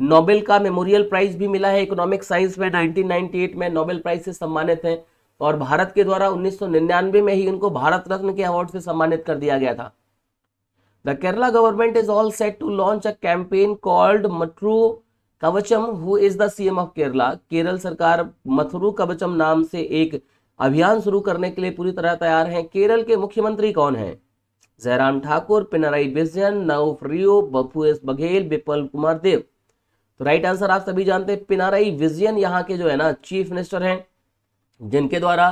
Speaker 1: नोबेल का मेमोरियल प्राइज भी मिला है इकोनॉमिक साइंस में 1998 में नोबेल प्राइज से सम्मानित हैं और भारत के द्वारा 1999 में ही इनको भारत रत्न के अवार्ड से सम्मानित कर दिया गया था the Kerala government is all set to launch a campaign called Mathru Kavacham who is the CM of Kerala Kerala सरकार मथुरु कवचम नाम से एक अभियान शुरू करने के लिए पूरी तरह तैयार है केरल के मुख्यमंत्री कौन है जयराम ठाकुर पिनराई बिजन नव बफू एस बघेल बिपल कुमार देव तो राइट आंसर आप सभी जानते हैं पिनाराई विजयन यहाँ के जो है ना चीफ मिनिस्टर हैं जिनके द्वारा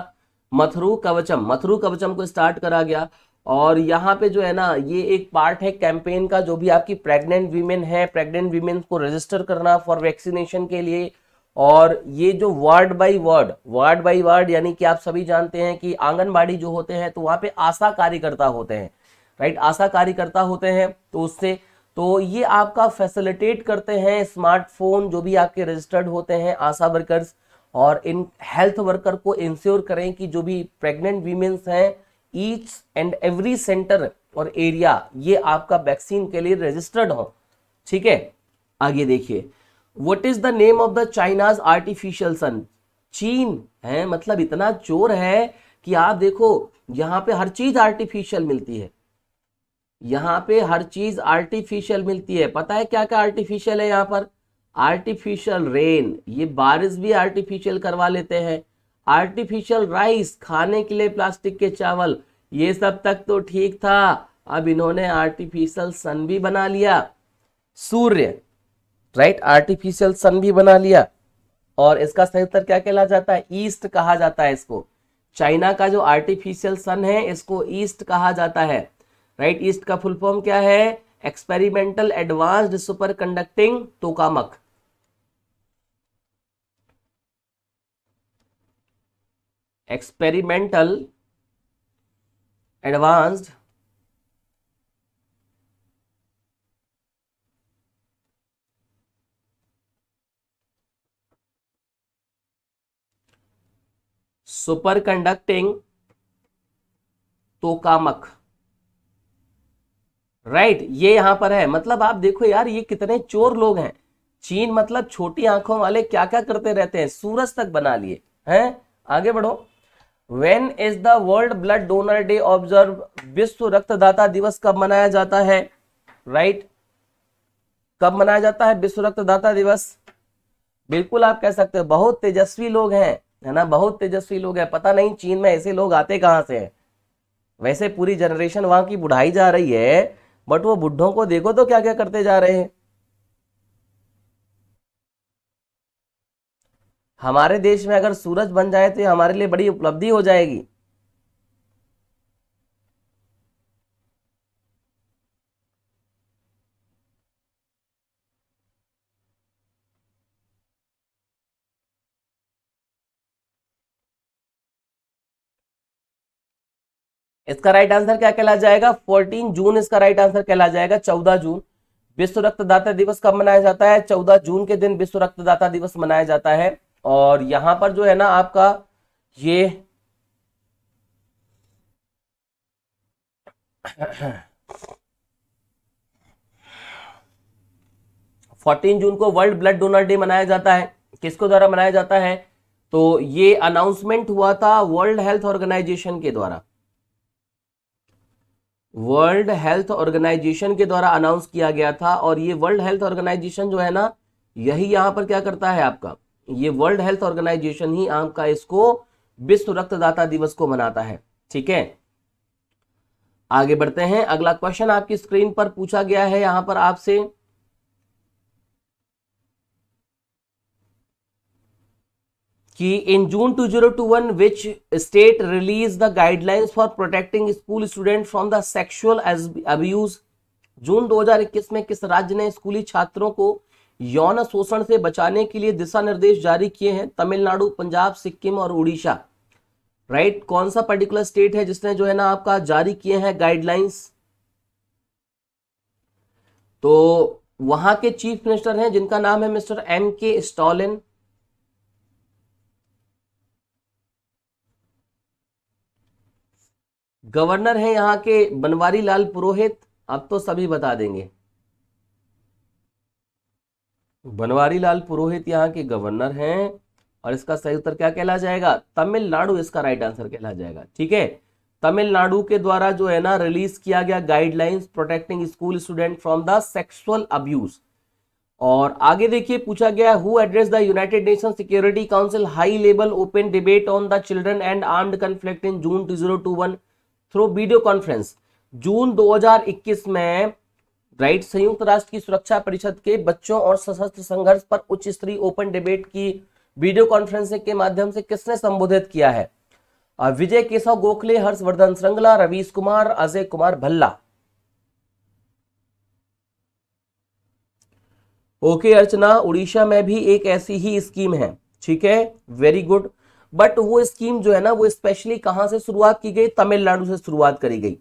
Speaker 1: मथुरु कवचम मथुरु कवचम को स्टार्ट करा गया और यहाँ पे जो है ना ये एक पार्ट है कैंपेन का जो भी आपकी प्रेग्नेंट वीमेन है प्रेग्नेंट वीमेन को रजिस्टर करना फॉर वैक्सीनेशन के लिए और ये जो word by word word by word यानी कि आप सभी जानते हैं कि आंगनबाड़ी जो होते हैं तो वहाँ पे आशा कार्यकर्ता होते हैं राइट आशा कार्यकर्ता होते हैं तो उससे तो ये आपका फैसिलिटेट करते हैं स्मार्टफोन जो भी आपके रजिस्टर्ड होते हैं आशा वर्कर्स और इन हेल्थ वर्कर को इंश्योर करें कि जो भी प्रेग्नेंट वीमेंस हैं ईच एंड एवरी सेंटर और एरिया ये आपका वैक्सीन के लिए रजिस्टर्ड हो ठीक है आगे देखिए what is the name of the China's artificial sun चीन है मतलब इतना चोर है कि आप देखो यहां पे हर चीज आर्टिफिशियल मिलती है यहां पे हर चीज आर्टिफिशियल मिलती है पता है क्या क्या आर्टिफिशियल है यहां पर आर्टिफिशियल रेन ये बारिश भी आर्टिफिशियल करवा लेते हैं आर्टिफिशियल राइस खाने के लिए प्लास्टिक के चावल ये सब तक तो ठीक था अब इन्होंने आर्टिफिशियल सन भी बना लिया सूर्य राइट आर्टिफिशियल सन भी बना लिया और इसका सही उत्तर क्या कहला जाता है ईस्ट कहा जाता है इसको चाइना का जो आर्टिफिशियल सन है इसको ईस्ट कहा जाता है राइट ईस्ट का फुल फॉर्म क्या है experimental advanced super conducting tokamak experimental advanced super conducting tokamak right right, ये यहां पर है मतलब आप देखो यार ये कितने चोर लोग हैं चीन मतलब छोटी आंखों वाले क्या क्या करते रहते हैं सूरज तक बना लिए हैं आगे बढ़ो when is the world blood donor day observe विश्व रक्तदाता दिवस कब मनाया जाता है राइट right? कब मनाया जाता है विश्व रक्तदाता दिवस बिल्कुल आप कह सकते हो बहुत तेजस्वी लोग हैं है ना बहुत तेजस्वी लोग हैं पता नहीं चीन में ऐसे लोग आते कहां से हैं वैसे पूरी जनरेशन वहां की बुढ़ाई जा रही है बट वो बुढ़ों को देखो तो क्या क्या करते जा रहे हैं हमारे देश में अगर सूरज बन जाए तो हमारे लिए बड़ी उपलब्धि हो जाएगी इसका राइट आंसर क्या कहला जाएगा 14 जून इसका राइट आंसर कहला जाएगा 14 जून विश्व रक्तदाता दिवस कब मनाया जाता है 14 जून के दिन विश्व रक्तदाता दिवस मनाया जाता है और यहां पर जो है ना आपका ये फोर्टीन जून को वर्ल्ड ब्लड डोनर डे मनाया जाता है किसको द्वारा मनाया जाता है तो ये अनाउंसमेंट हुआ था वर्ल्ड हेल्थ ऑर्गेनाइजेशन के द्वारा वर्ल्ड हेल्थ ऑर्गेनाइजेशन के द्वारा अनाउंस किया गया था और ये वर्ल्ड हेल्थ ऑर्गेनाइजेशन जो है ना यही यहां पर क्या करता है आपका ये वर्ल्ड हेल्थ ऑर्गेनाइजेशन ही आम का इसको विश्व रक्तदाता दिवस को मनाता है ठीक है आगे बढ़ते हैं अगला क्वेश्चन आपकी स्क्रीन पर पूछा गया है यहां पर आपसे कि in June 2021 which state release the guidelines for protecting school student from the sexual abuse June 2021 में किस राज्य ने स्कूली छात्रों को यौन शोषण से बचाने के लिए दिशा निर्देश जारी किए हैं तमिलनाडु पंजाब सिक्किम और उड़ीसा राइट right? कौन सा पर्टिकुलर स्टेट है जिसने जो है ना आपका जारी किए हैं गाइडलाइंस तो वहां के चीफ मिनिस्टर हैं जिनका नाम है Mr M K Stalin governor हैं यहां के बनवारी लाल पुरोहित आप तो सभी बता देंगे बनवारी लाल पुरोहित यहाँ के गवर्नर हैं और इसका सही उत्तर क्या कहला जाएगा तमिलनाडु इसका राइट आंसर कहला जाएगा ठीक है तमिलनाडु के द्वारा जो है ना रिलीज किया गया guidelines protecting school student from the sexual abuse और आगे देखिए पूछा गया who address the United Nation security council high level open debate on the children and armed conflict in June two zero two one through video conference June 2021 में right संयुक्त राष्ट्र की सुरक्षा परिषद के बच्चों और सशस्त्र संघर्ष पर उच्च स्तरीय ओपन डिबेट की वीडियो कॉन्फ्रेंसिंग के माध्यम से किसने संबोधित किया है विजय केशव गोखले हर्षवर्धन श्रृंगला रवीश कुमार अजय कुमार भल्ला ओके अर्चना उड़ीसा में भी एक ऐसी ही स्कीम है ठीक है वेरी गुड बट वो स्कीम जो है ना वो स्पेशली कहां से शुरुआत की गई तमिलनाडु से शुरुआत करी गई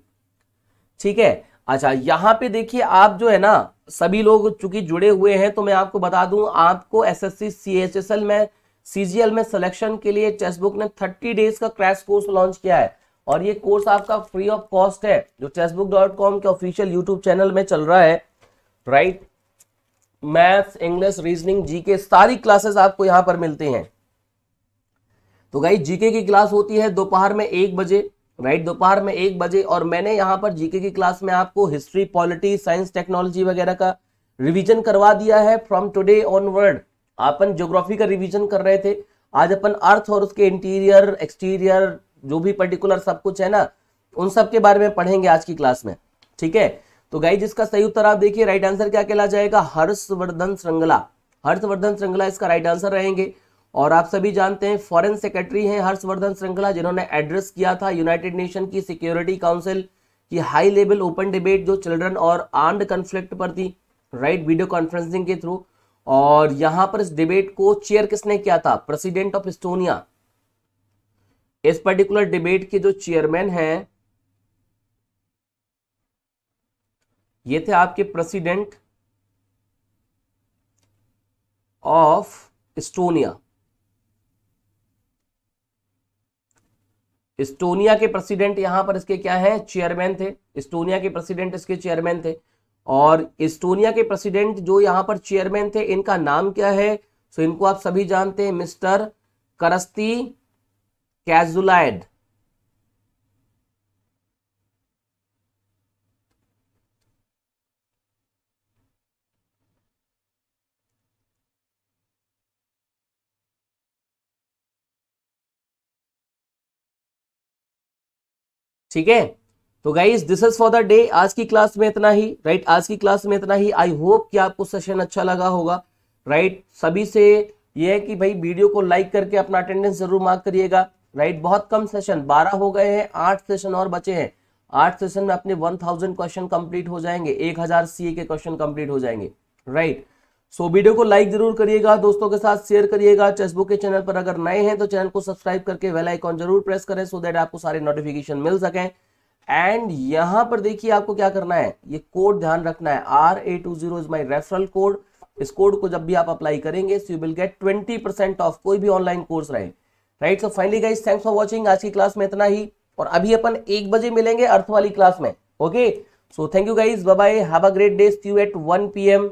Speaker 1: ठीक है अच्छा यहाँ पे देखिए आप जो है ना सभी लोग चूंकि जुड़े हुए हैं तो मैं आपको बता दूं आपको एसएससी सीएचएसएल में सीजीएल में सिलेक्शन के लिए चेसबुक ने 30 डेज का क्रैश कोर्स लॉन्च किया है और ये कोर्स आपका फ्री ऑफ कॉस्ट है जो चेसबुक डॉट कॉम के ऑफिशियल यूट्यूब चैनल में चल रहा है right maths English reasoning GK सारी क्लासेस आपको यहाँ पर मिलते हैं तो गाई जीके की क्लास होती है दोपहर में एक बजे राइट दोपहर में एक बजे और मैंने यहाँ पर जीके की क्लास में आपको हिस्ट्री पॉलिटी साइंस टेक्नोलॉजी वगैरह का रिवीजन करवा दिया है फ्रॉम टुडे ऑनवर्ड अपन ज्योग्राफी का रिवीजन कर रहे थे आज अपन अर्थ और उसके इंटीरियर एक्सटीरियर जो भी पर्टिकुलर सब कुछ है ना उन सब के बारे में पढ़ेंगे आज की क्लास में ठीक है तो गाई जिसका सही उत्तर आप देखिए राइट आंसर क्या कहला जाएगा हर्षवर्धन श्रृंगला हर्षवर्धन श्रृंगला इसका राइट आंसर रहेंगे और आप सभी जानते हैं फॉरेन सेक्रेटरी हैं हर्षवर्धन श्रृंखला जिन्होंने एड्रेस किया था यूनाइटेड नेशन की सिक्योरिटी काउंसिल की हाई लेवल ओपन डिबेट जो चिल्ड्रन और आर्म्ड कन्फ्लिक्ट पर थी राइट वीडियो कॉन्फ्रेंसिंग के थ्रू और यहां पर इस डिबेट को चेयर किसने किया था प्रेसिडेंट ऑफ इस्टोनिया इस पर्टिकुलर डिबेट के जो चेयरमैन हैं ये थे आपके प्रेसिडेंट ऑफ इस्टोनिया इस्टोनिया के प्रेसिडेंट यहां पर इसके क्या हैं चेयरमैन थे इस्टोनिया के प्रेसिडेंट इसके चेयरमैन थे और इस्टोनिया के प्रेसिडेंट जो यहाँ पर चेयरमैन थे इनका नाम क्या है सो इनको आप सभी जानते हैं मिस्टर करस्ती कैजुलाइड ठीक है तो guys this is for the day आज की क्लास में इतना ही राइट right? आज की क्लास में इतना ही आई होप कि आपको सेशन अच्छा लगा होगा राइट right? सभी से ये है कि भाई वीडियो को लाइक करके अपना अटेंडेंस जरूर मार्क करिएगा राइट right? बहुत कम सेशन बारह हो गए हैं आठ सेशन और बचे हैं आठ सेशन में अपने वन थाउजेंड क्वेश्चन कंप्लीट हो जाएंगे एक हजार सी के क्वेश्चन कंप्लीट हो जाएंगे राइट right? सो वीडियो को लाइक जरूर करिएगा दोस्तों के साथ शेयर करिएगा चेसबुक के चैनल पर अगर नए हैं तो चैनल को सब्सक्राइब करके वेल आइकॉन जरूर प्रेस करें सो देट आपको सारे नोटिफिकेशन मिल सके एंड यहां पर देखिए आपको क्या करना है ये कोड ध्यान रखना है R A two zero is my referral code इस कोड को जब भी आप अप्लाई करेंगे so you will get twenty percent off कोई भी ऑनलाइन कोर्स रहे right so finally guys thanks for watching आज की क्लास में इतना ही और अभी अपन एक बजे मिलेंगे अर्थ वाली क्लास में okay so thank you guys bye have a great day see you at one PM M